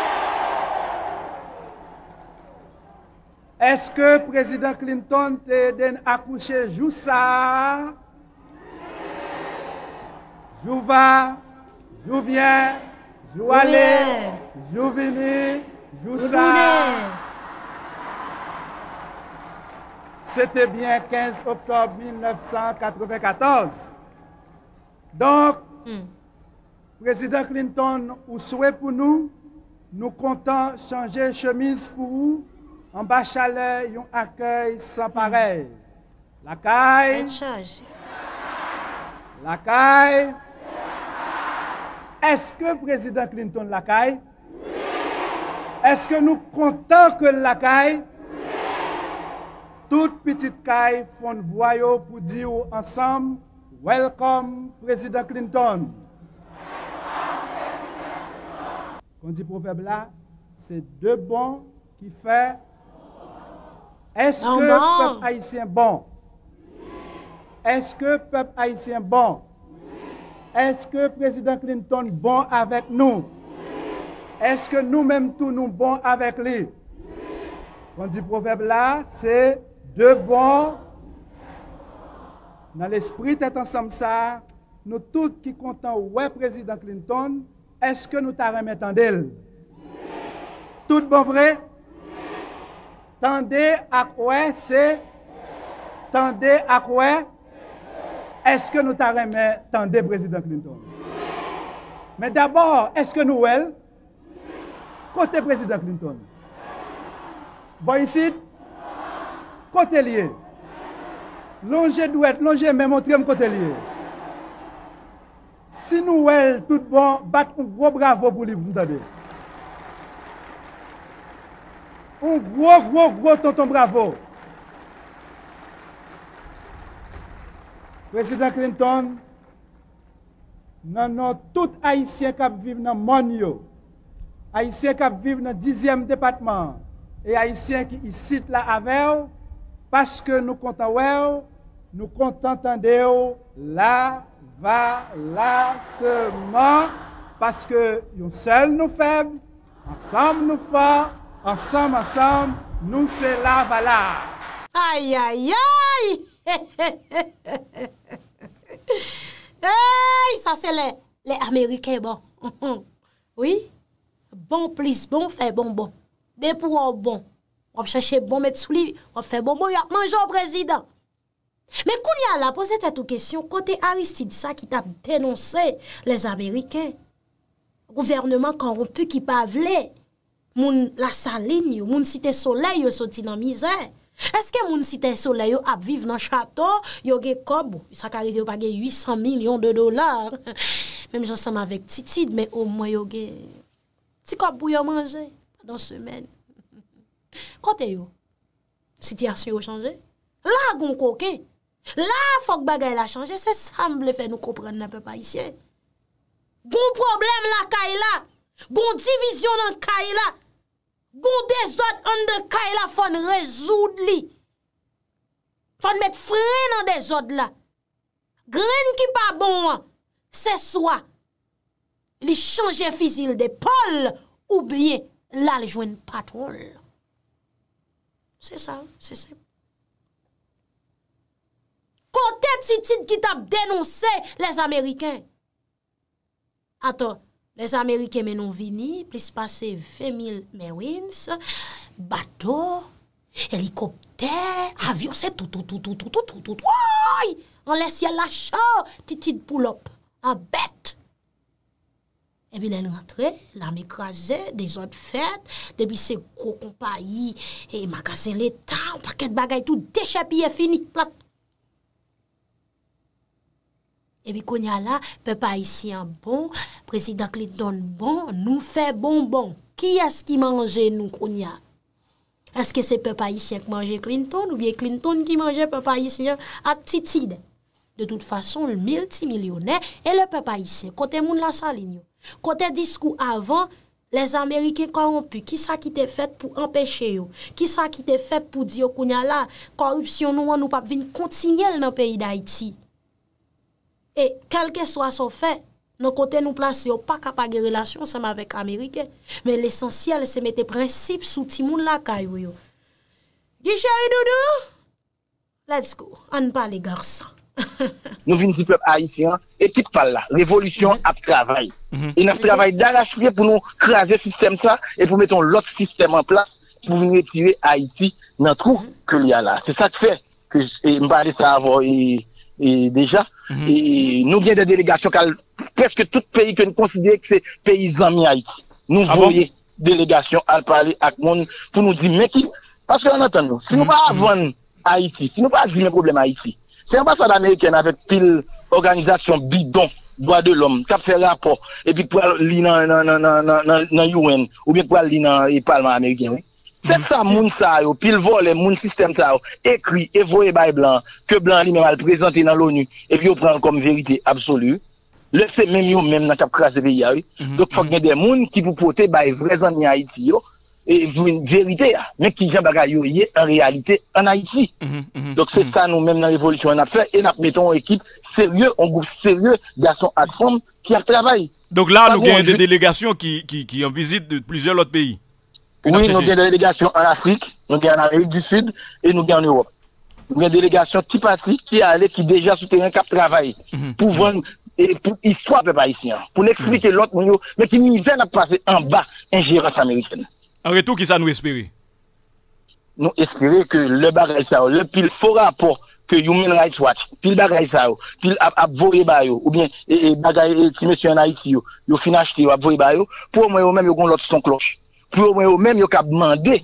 D: Eske prezident Clinton te den akouche Joussa? Jou va, jou vien, jou ale, jou vini, Joussa. Sete bien 15 oktob 1994. Donk, prezident Clinton ou souwe pou nou, nou kontan chanje chemise pou ou? An ba chale yon akèy san parel. La kèy? La kèy? Eske prezident Clinton la kèy? Eske nou kontan ke la kèy? Tout petit kèy fon voyo pou diyo ansam Welcome prezident Clinton! Kon di profèb la, se de bon ki fè Est-ce que le peuple haïtien bon? Est-ce que peuple haïtien bon? Est-ce que président Clinton bon avec nous? Est-ce que nous-mêmes tous nous bons avec lui? On dit proverbe là, c'est de bon ». Dans l'esprit tête ensemble ça, nous tous qui comptons ouais président Clinton, est-ce que nous t'arrêtons en d'elle? Tout bon vrai? Tande akwe, se? Tande akwe? Eske nou ta reme, tande, prezident Clinton? Me d'abor, eske nou wel? Kote prezident Clinton? Boyisit? Kote liye? Longe dwe, longe men motrem kote liye? Si nou wel, tout bon, bat un gro bravo pou li mtade. Un gwo, gwo, gwo, tonton bravo. President Clinton, nan nan tout Aisyen kap vive nan mon yo, Aisyen kap vive nan dizyem depatman, e Aisyen ki isit la ave yo, paske nou konta we yo, nou konta enten de yo, la, va, la, se, ma, paske yon sel nou feb, ansam nou fa, Asam, asam, nou se la bala.
A: Ay, ay, ay! Ay, sa se le Amerike bon. Oui? Bon, plis bon, fe bon bon. De pou an bon. Wap chache bon, met sou li, wap fe bon bon, yon manjou prezident. Men koun ya la, pose te tou kesyon, kote Aristide sa ki ta tenonse les Amerike. Gouvernement korompu ki pa vle. Eh! Moun la salin yo, moun site sole yo sou ti nan mizè. Eske moun site sole yo ap viv nan chato, yo ge kob, sakari yo page 800 milyon de dolar. Mem jansama vek titid, me o mwen yo ge ti kob pou yo manje, padan semen. Kote yo, siti asyo yo chanje? La gon koke, la fok bagay la chanje, se samble fe nou kompran nan pe pa isye. Gon problem la ka ila, gon divizyon nan ka ila, Gon de zot an de kay e la fon rezoud li. Fon met fre nan de zot la. Gren ki pa bon an, se swa. Li chanje fizil de pol, ou bie la li jwen patrol. Se sa, se se. Kote ti tit ki tap denonse les Ameriken. Aton. Lez Amerike menon vini, plis pase ve mil me wins, bado, helikopter, avyon, se tout tout tout tout tout tout tout tout. Woy! An lesye lacha titit poulop, an bet! Ebi nen rentre, l am ekraze, de zot fete, debi se kou kompa yi, e magasin le ta, waket bagay tout, de chapi e fini, plat! Ebi kounya la, pepa isyan bon, prezida Clinton bon, nou fe bon bon. Ki es ki manje nou kounya? Eske se pepa isyan ki manje Clinton ou biye Clinton ki manje pepa isyan atitide? De tout fason, le milti milyonè, e le pepa isyan, kote moun la salin yo. Kote diskou avan, les Amerike koron pu, ki sa ki te fet pou empèche yo? Ki sa ki te fet pou diyo kounya la, korupsyon nou an nou pap vin kontinye l nan peyi da iti. E kalke so aso fe, nou kote nou plase yo pa kapage relasyon seman vek Amerike. Men l'esensyel se mette prinsip sou timoun la kay wyo. Di chayou doudou? Let's go. An pa le garsan.
B: Nou vin di pleb Haitien, etik pal la. L'évolution ap travay. Mhm. E nap travay da la chouye pou nou kraser sistem sa, et pou metton l'ot sistem an plase pou vin vetive Haiti nan trou ke liya la. Se sa te fe, e mbade sa avoye deja. E nou gen de delegasyon kal, peske tout peyi ke nou konsidere ke se peyi zanmi Haiti. Nou ah bon? voye delegasyon al parli ak moun pou nou di meki. Paske an atan nou, si nou mhm. pa mhm. avon Haiti, si nou pa di men probleme Haiti, se an pas an Ameriken avek pil organizasyon bidon, doa de lom, kapse la po, epi pou al li nan UN ou bien pou al li nan palman Ameriken wè. Se sa mm. moun sa yo, pil volen moun sistem sa yo, ekri, evoye bay blan, ke blan li men mal prezante nan l'ONU, epi yo pran kom verite absolu, lese men yon men nan kap kras de beya yo, dok fok ne de moun ki pou pote bay vrezan yon Haiti yo, e vwen verite, men ki jen bagay yon yon en realite an Haiti. Dok se sa nou men nan revolusyon an ap fè, en ap meton ekip seryè, an goup seryè, gason ak fom ki ap travay. Dok la nou gen de
C: delegasyon ki yon vizite de plizyon lot peyi.
B: Oui, nou gen delegasyon an Afrik, nou gen an Amerik di Sid, e nou gen an Europe. Nou gen delegasyon ti pati ki ale ki deja soute yon kap travay, pou ven, e pou istwa pe pa isi an, pou n'explike l'ot moun yo, men ki nizè nan pase an ba, en jirase Ameriken. An re tou ki sa nou espiri? Nou espiri ke le bagay sa ou, le pil fora apor ke human rights watch, pil bagay sa ou, pil apvoye bayou, ou bien bagay etime syon ha iti yo, yo finajte yo apvoye bayou, pou mwen yo men yo goun l'ot son kloch. pou wè yo mèm yo ka bman de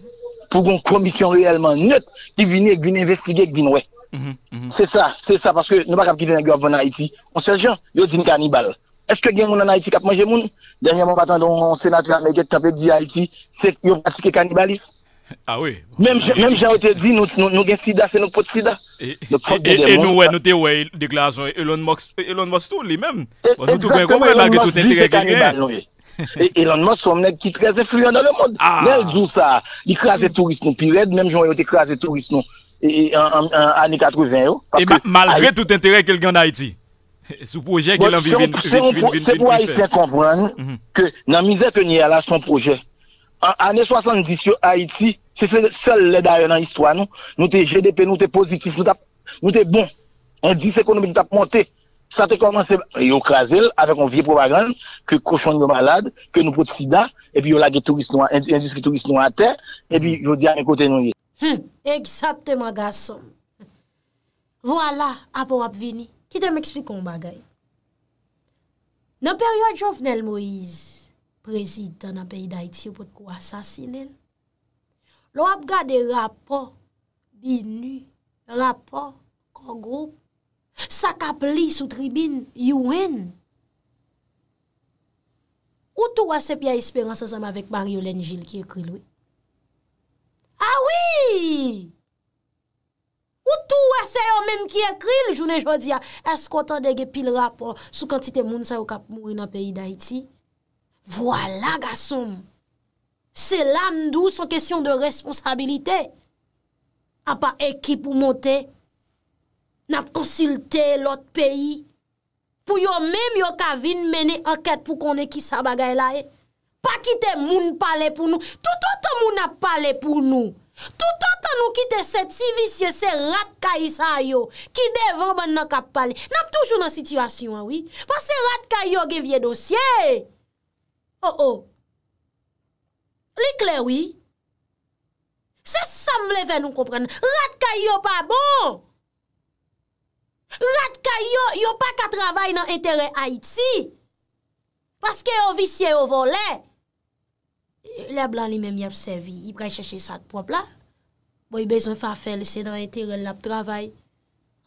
B: pou goun komisyon reyèlman nèt ki vinè gwen investige gwen wè. Se sa, se sa, paske nou pa kap ki dene gwen vwè nan Haiti, on se jan, yo din kanibal. Eske gen moun nan Haiti kap manje moun? Dènyè moun patan don senatran mekèd kapèd di Haiti, se yo patike kanibalis. Mèm jan wè te di, nou gen sida se nou pot sida.
C: E nou wè nou te wè, de glas wè,
B: elon mwastou li mèm. Exactement, elon mwastou di se kanibal wè. E lanman sou mnen ki treze fluyon nan lè moun. Nèl djou sa, di krasè turist nou. Pi red mèm joun yon te krasè turist nou. E an anè 80 yo. E ba maldre
C: tout entere kel gen an Haiti. Sou
B: projè ke lan vivin. Se pou Haitien konvo an nou, ke nan mizè ke nye ala son projè. An anè 70 yon Haiti, se se lè da yon an histwa nou. Nou te GDP, nou te pozitif, nou te bon. An 10 ekonomi nou tap monte. sa te komanse yo krasel avek an vie propagande, ke koshon yo malade, ke nou pot sida, e pi yo lag etouris nou an ter, e pi yo di an ekote nou ye.
A: Eksapte man gaso. Vwala, ap wap vini, ki te m eksplik kon bagay. Nan peryode jovnel Moïse, prezident nan peyi da iti, yo pot kwa sasin el, lo wap gade rapor, vini, rapor, kongroup, Sa ka pli sou tribine, yowen. Ou tou a sep ya Esperance Asama vek Mariolène Gilles ki ekril we? A ah wii! Ou tou a se yo menm ki ekril, jounen jodi a, eskotan dege pil rap sou kantite moun sa yo kap moun nan peyi da iti? Vwala, gasom! Se lan dou son kesyon de responsabilite. A pa ekip ou montè, nap konsilte lot peyi, pou yo menm yo ka vin mene anket pou konen ki sa bagay la e, pa kite moun pale pou nou, tout an tan moun ap pale pou nou, tout an tan nou kite set sivisye se rat ka isa yo, ki devan ban nan kap pale, nap toujou nan sityasyon, pa se rat ka yo ge vie dosye, e, o, o, li kler wii, se samble fe nou kompren, rat ka yo pa bon, Rat ka yon, yon pa ka travay nan entere Haiti. Paske yon visye yon volè. Le blan li men mi ap sevi, i precheche sa t'prop la. Boy bezon fa fel se nan entere lap travay.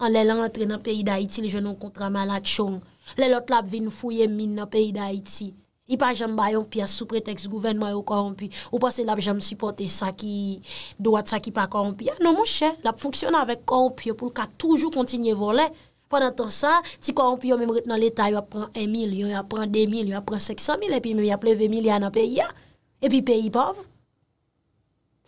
A: An le lan entre nan peyi d'Haiti, li jenon kontra malat chong. Le lot lap vin fouye min nan peyi d'Haiti. I pa jèm bayon pi a sou pretext gouvenman yo koron pi, ou pa se la bi jèm supporte sa ki doat sa ki pa koron pi, ya nan mou chè. La bi foksyonan avè koron pi yo pou lka toujou kontinye volè. Pendantan sa, ti koron pi yo mèm retenan l'Etat yo ap pran 1.000, yo ap pran 2.000, yo ap pran 500.000, epi mèm yo ap plè 2.000 ya nan peyi ya, epi peyi pov.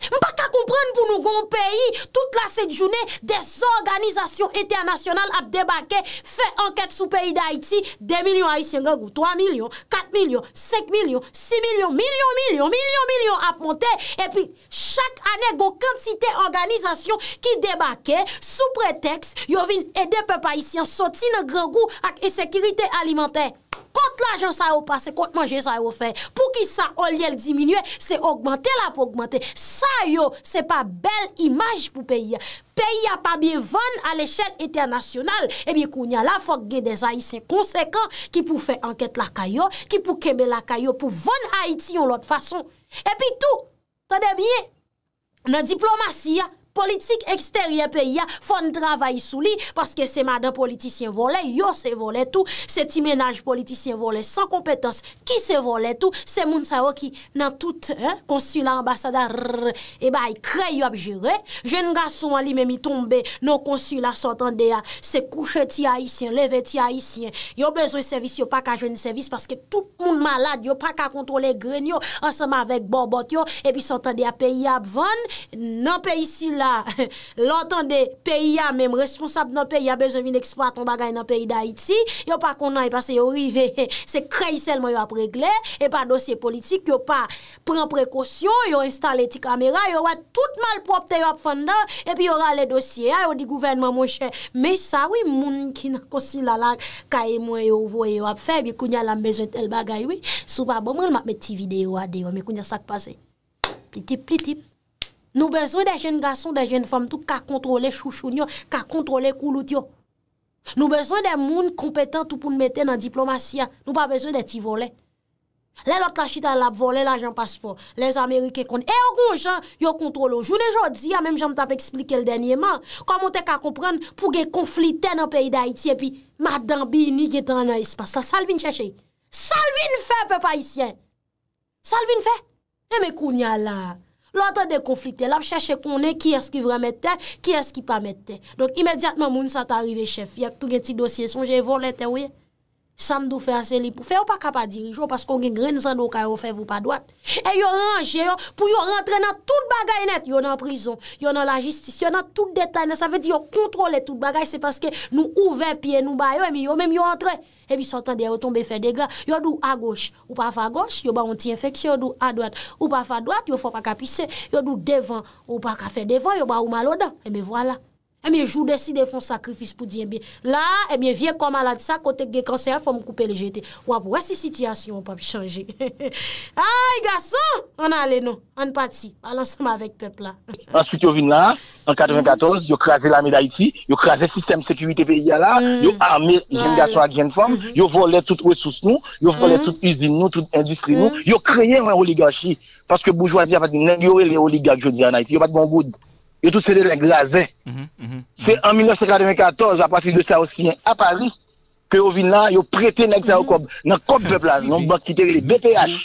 A: Mpa ka kompren pou nou goun peyi, tout la set jounen, des organizasyon eternasyonal ap debake, fe anket sou peyi d'Haïti, 2 milyon haïsyen gègou, 3 milyon, 4 milyon, 5 milyon, 6 milyon, milyon, milyon, milyon, milyon ap monte, epi chak anè goun kantite organizasyon ki debake, sou preteks, yo vin ede pepe haïsyen soti nè gregou ak esekirite alimentè. Kote l'ajon sa yo pase, kote manje sa yo fe, pou ki sa ol yel diminue, se augmente la pou augmente. Sa yo, se pa bel imaj pou peyi ya. Peyi ya pa biye ven a l'eshen eternasyonal, ebi koun ya la fok ge de zayi se konsekant ki pou fe anket la kayo, ki pou kebe la kayo pou ven Haiti yon lot fason. Ebi tou, ta de biye, nan diplomasy ya. politik eksterye pe ya, fon travay sou li, paske se madan politisyen vole, yo se vole tout, se ti menaj politisyen vole, san kompetans ki se vole tout, se moun sa yo ki nan tout, eh, konsula ambasada, e ba y krey yo ap jire, jen ga sou an li me mi tombe, nou konsula sotan de ya se kouche ti a isyen, leve ti a isyen, yo bezwe servis yo pa ka jweni servis, paske tout moun malade yo pa ka kontrole gren yo, ansama vek bon bot yo, epi sotan de ya pe ya ap ven, nou pe isila Lantande, peyi ya mèm responsable nan peyi Ya bezevin eksploat an bagay nan peyi da iti Yo pa konan yi pase yo rive Se krey sel mwen yo ap regle E pa dosye politik yo pa Pren prekosyon, yo installe ti kamera Yo wè tout mal propte yo ap fanda E pi yo wè le dosye ya Yo di gouvenman mwen chè Me sa wè moun ki nan konsil alak Kaye mwen yo vwe yo ap fe Bi kounye alam beze tel bagay wè Souba bon mwen mwen me ti videyo ade yo Bi kounye sak pase Plitip, plitip Nou bezon de jen gason, de jen fom tout, ka kontrole chouchou nyo, ka kontrole koulout yo. Nou bezon de moun kompetant tout pou n mette nan diplomasyen. Nou pa bezon de ti vole. Le lot la chita la vole, la jan pasfor. Le Amerike kon. E yon kon jan, yo kontrole yo. Jounen jò di, ya menm jan mta pe eksplike l denye man. Koman te ka kompran pou ge konflite nan peyi da iti. E pi, madan bi ni ge tan nan espas la. Salvin cheche. Salvin fe pe pa isyen. Salvin fe. E me kounya la. Lote de konflite, lap chache konen ki eski vre mette, ki eski pa mette. Donk imediatman moun sa ta arrive chef, yap tou gen ti dosye son, jen volete ouye. Sam dou fe ase li pou fe ou pa kapadirijon, pas kon gen grenizan do ka ou fe ou pa doat. E yo range, pou yo rentre nan tout bagay net, yo nan prison, yo nan la jistis, yo nan tout detay net. Sa ve di yo kontrole tout bagay, se paske nou ouve piye, nou baye, yo men yo rentre. Ebi sotan de yo tombe fe dega, yo do a goch, ou pa fa goch, yo ba anti-infeksyon, yo do a doat, ou pa fa doat, yo fo pa ka pise, yo do devan, ou pa ka fe devan, yo ba ou maloda. E eh mi jou desi de fon sakrifis pou diyen eh eh bi. La, e mi vye koma la di sa, kote gen kanser, fòm koupe le jeté. Wap, wè si sityasyon, wap chanje. Ay, gason, an ale nou, an pati. Alansan mè avèk pepla.
B: An sik yo vin la, an 94, yo krasè l'ami d'Haiti, yo krasè sistem sekwite peyi ya la, yo amè gen gason ak jen fòm, yo volè tout wè sous nou, yo volè mm-hmm. tout usine nou, tout industrie nou, mm. yo kreyè an oligarchi, paske boujwazi apat nen yore lè oligark jodi an Haiti, yo apat bon goudi. yo tout sede lèk la zè. Se en 1994, apatil de sa osyen, apari, ke yo vin la, yo prete lèk sa ou kob. Nan kob pepla, non bak ki tere lèk BPH.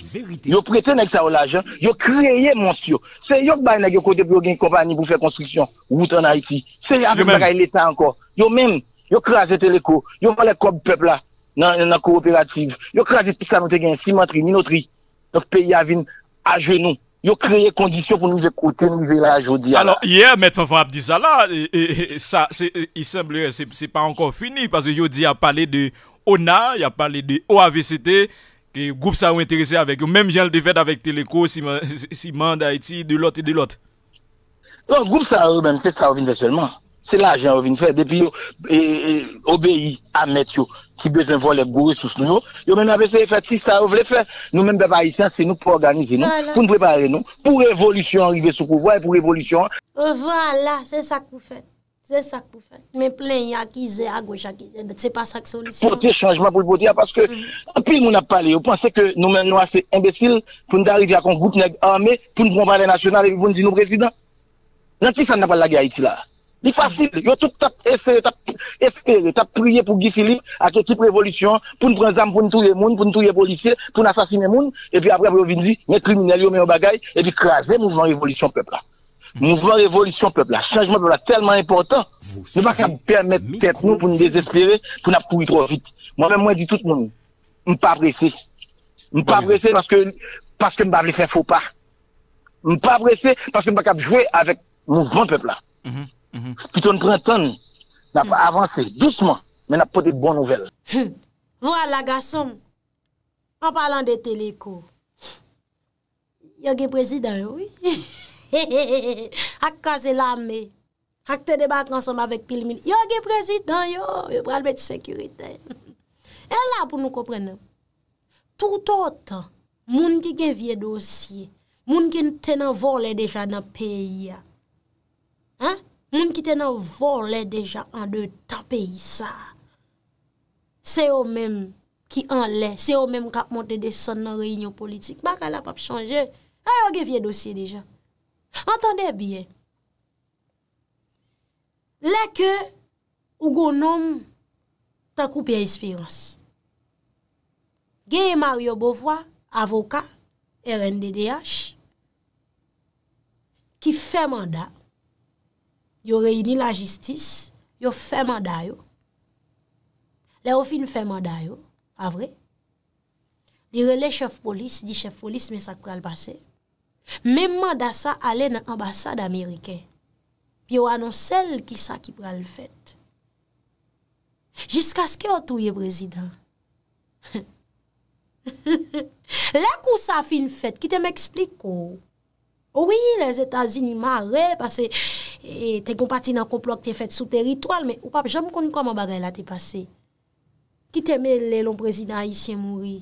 B: Yo prete lèk sa ou la jen, yo kreye monsiyo. Se yok bay lèk yo kote pou yon gen kompani pou fè konstriksyon, woutan Haiti. Se api bakay lèk ta anko. Yo men, yo krease teleko, yo malèk kob pepla, nan kooperatif. Yo krease pisa nou te gen simantri, minotri, nok pe ya vin a jenoun. Yo créé conditions pour nous écouter, nous vivre là aujourd'hui. Alors,
C: hier, M. Fab dit ça il semble que ce c'est pas encore fini, parce que aujourd'hui, a parlé de ONA, il a parlé de OAVCT, que le groupe ça a intéressé avec eux, même j'ai le fait avec Téléco, Simon d'Haïti, de l'autre et de l'autre.
B: Le groupe ça, même, c'est ça, vous venez seulement. C'est que on de faire, depuis, obéi à Maître, ki bezenvole gourousous nou yo, yo men apese e feti sa ou vle fe, nou men beba isen se nou pou organize nou, pou nou prepare nou, pou revolution, rive soukou, pou revolution.
A: Euh, voilà, se sak pou fet, se sak pou fet, men plen ya kize, a goja kize, se pa sak solisyon.
B: Poter chanjman pou poter, apaske, anpil moun ap pale yo, panse ke nou men nou ase imbesil, pou nou daridja kon gout neg ame, pou nou kompale nasyonal, epi pou nou di nou prezident. Nan ti sa nan pala gaya iti la? facile, facile, yo tout tap espere, tap, tap prié pou Guy Philippe ak ekip revolution, pou nou pren zam pou nou pour moun, pou policiers, pour polisye, pou assassiner asasine moun, et puis apre yo vindi, men kriminel yo men yo bagay, epi et puis revolution le Mouvement révolution peuple, hmm. changement peuple tellement important, nous ne pas permettre tête nous pour nous désespérer, pour nous courir trop vite. Moi-même, moi, je dis tout le monde, je ne sommes pas pressé. Je ne suis pas pressés parce que je parce que ne vais pas faire faux pas. Je ne suis pas pressé parce que nous ne vais pas jouer avec mouvement peuple. Mhm. Spitoun printoun N'a pa hmm. avanse douchman Men a hmm. pa de bon nouvel
A: Vo ala gasom An palan de teleko Yo ge prezident yo He he he Ak kaze lame Ak te debat konsom avik pil mil Yo ge prezident yo Yo pralbe de sekurite El la pou nou koprene Tout otan Moun ki gen vie dosye Moun ki tenan volen deja nan peya An moun ki te nan vor lè deja an de tapè yisa se yo mèm ki an lè, se yo mèm kap monte de son nan reynyo politik, baka la pap chanje a yo ge vye dosye deja antande bie lè ke ou go nom ta koupè espirans geye Mario Bovoa, avoka RNDDH ki fè manda Yo reyni la jistis, yo fèman dayo. Le ou fin fèman dayo, avre. Dire le chef polis, di chef polis me sak pral basè. Memman da sa ale nan ambasade amerike. Pi yo anon sel ki sa ki pral fèt. Jiska skè ou touye prezident. Le kou sa fin fèt, ki te mè eksplik kou. Oui, les Etats-Unis m'arrêt parce que eh, t'es compati dans le complot que t'es fait sous le territoire. Mais ou pape, j'aime connu comment bagay la t'es passé. Ki te mê lè l'on président haïtien mouri,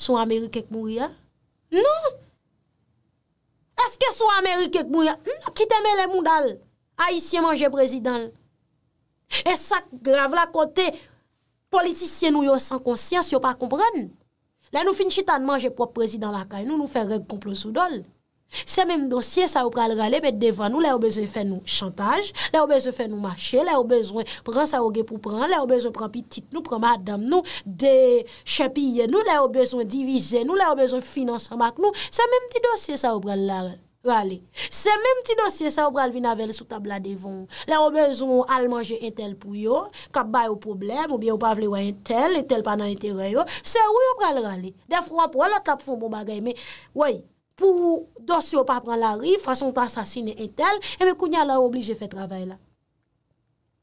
A: sou Amerikèk mouri ya? Non! Est-ce que sou Amerikèk mouri ya? Non, ki te mê lè moudal haïtien manjè président. Et sa grave la kote politisyen nou yon san konsyans, yon pa kompren. Lè nou fin chitan manjè prop président lakay, nou nou fè rèk complot soudol. Se menm dosye sa ou pral rale, met devan nou, la ou bezon fè nou chantage, la ou bezon fè nou mache, la ou bezon pran sa ouge pou pran, la ou bezon pran pitit nou, pran madam nou, de chapiye nou, la ou bezon divize nou, la ou bezon finanse amak nou, se menm ti dosye sa ou pral rale. Se menm ti dosye sa ou pral vinavele sou tabla devan, la ou bezon almanje entel pou yo, kap bay ou problem, ou biye ou pavle woy entel, entel panan entere yo, se woy ou pral rale. De fwa pou woy la tap foun pou bon bagay, me woy. pou dosyo pa pran la rif, fwasyon ta sasine entel, eme kounya la oublije fe travay la.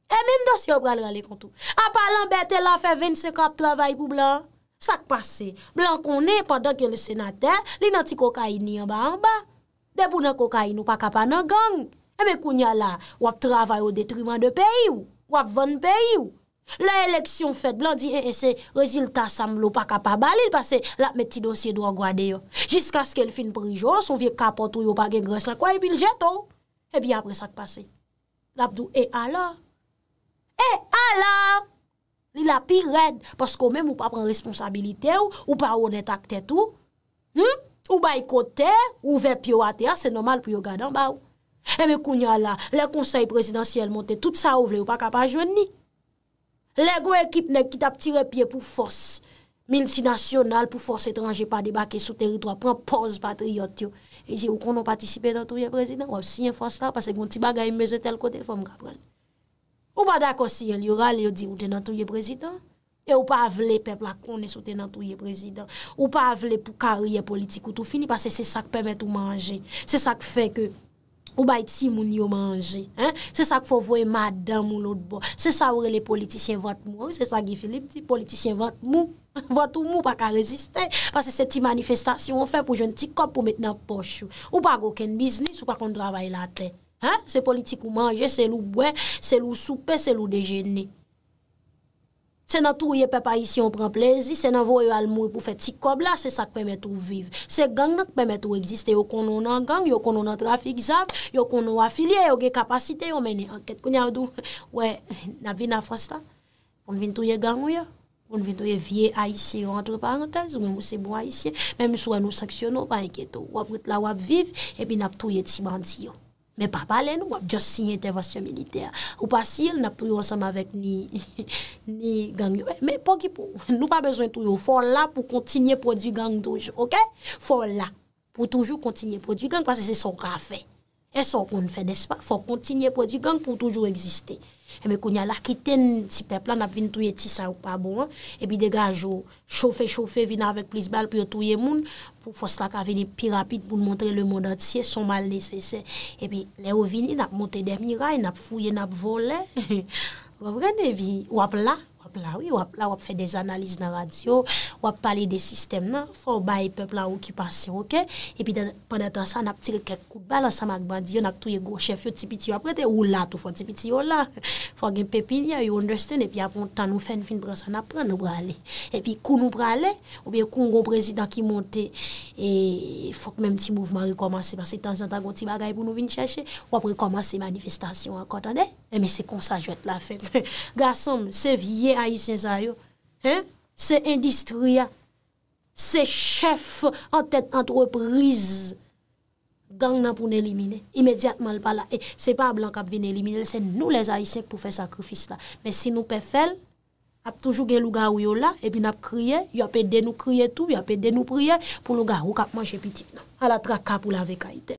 A: Emem dosyo pran la le kontou. A palan bete la fe ven se kap travay pou blan. Sak pase, blan konen, pandan ki le senater, li nan ti kokaini yon ba anba. De pou nan kokaini ou pa kapanan gang. Eme kounya la, wap travay ou detriman de peyi ou. Wap von peyi ou. La eleksyon fèt, blan di en eh, ese, eh, rezilta sam lou pa kapa balil pase, la mè ti dosye do an gwa de yo. Jiska skèl fin prijons, ou vie kapotou yo pa gen gres la kwa e bil jet ou. E bi apre sa k pase. La bdou e ala. E ala! Li la pi red, pas kon mè mou pa pren responsabilite ou, ou pa hmm? ou netakte tou. Ou baykote, ou vep yo ate a, se nomal pou yo gwa dan ba ou. E me kounya la, le konsey presidansiyel monte, tout sa ou vle yo pa kapa jwen ni. Le gwen ekip nek ki tap tirepye pou force multinasyonal, pou force etranje pa debake sou teritwa. Pren pose patriyot yo. E di ou konon patisipe nan touye prezident? Wap si yon force la, pase kon ti bagay meze tel kote, fom gabrel. Ou pa da kosi yon lyoral yo di ou tenan touye prezident? E ou pa avle peplak konen sou tenan touye prezident? Ou pa avle pou karye politik ou tou fini? Pase se sak pemet ou manje. Se sak fe ke Ou bay ti moun yo manje, he? Se sa k fò vò e madan moun lòt bo. Se sa oure le politisyen vòt mou, se sa Guy Philippe ti, politisyen vòt mou. Vòt ou mou pa ka reziste, parce se ti manifestasyon ou fè pou jèn ti kop pou mèt nan pochou. Ou pa gò ken biznis, ou pa kon travaye la ten. Se politik ou manje, se lou bwè, se lou soupe, se lou dejenè. Se nan touye pepa isi, yo pren plezi, se nan vou yo almou, pou fe ti kob la, se sa k pemet ou viv. Se gang nan k pemet ou exist, yo konon an gang, yo konon an trafik zan, yo konon an filye, yo gen kapasite, yo meni anket kounyadou. Ouè, nan vin na fosta, pon vin touye gang ou yo, pon vin touye vie a isi yo, entre parenthèse, mwen mwese bon a isi yo, men mwese mwen nou saksyonon, pan eketo, wap wap la wap viv, epi nan touye tsi banti yo. Mè pa pale nou wap, jòs si intervasyon militer. Ou pa si yon ap tou yon sam avèk ni gang yo. Mè poki pou, nou pa bezwen tou yon. Fò la pou kontinye pou di gang doujou, ok? Fò la pou toujou kontinye pou di gang, kwa se se son ka fey. E so kon fè, nes pa, fò kontinye pou di genk pou toujou egziste. E eh me kon ya la ki ten si pepla, nap vin touye ti sa ou pa bon, e pi deganjou, choufe choufe, vina avèk plis bal pou yo touye moun, pou fòs la ka vin pi rapit pou moun moun tre le mounat siye, son mal nese se. E pi le ou vini, nap monte demira, nap fouye, nap vole, wap rene vi, wap la. la. Ou ap la, ou ap fè des analiz nan radio, ou ap pale de sistem nan, fò ou bayi pepl la ou ki pase, ok? E pi, pwè netan sa, nap tire kek kout balan sa magbandi yo, nak touye gochef yo tipiti yo apre, te ou la tou fò tipiti yo la. Fò gen pepini ya, you understand, e pi apon tan nou fèn fin bransan apren, nou brale. E pi, kou nou brale, ou biye kou ngon prezident ki monte, e fòk menm ti mouvman rekomansi, pwè se tan zantan gonti bagay pou nou vin chèche, ou ap rekomansi manifestasyon akot anè? E mi se konsajwèt la fè ayisyen sa yo, se industria, se chef, entet, entreprise, gang nan pou ne elimine, imediatman l pala. Se pa blan kap vin elimine, se nou les ayisyen pou fe sakrifis la. Men si nou pe fel, ap toujou gen lou ga ou yo la, epi nap kriye, yon pe den nou kriye tou, yon pe den nou kriye, pou lou ga ou kap manje pitik nan. A la tra kap ou la vekaiten.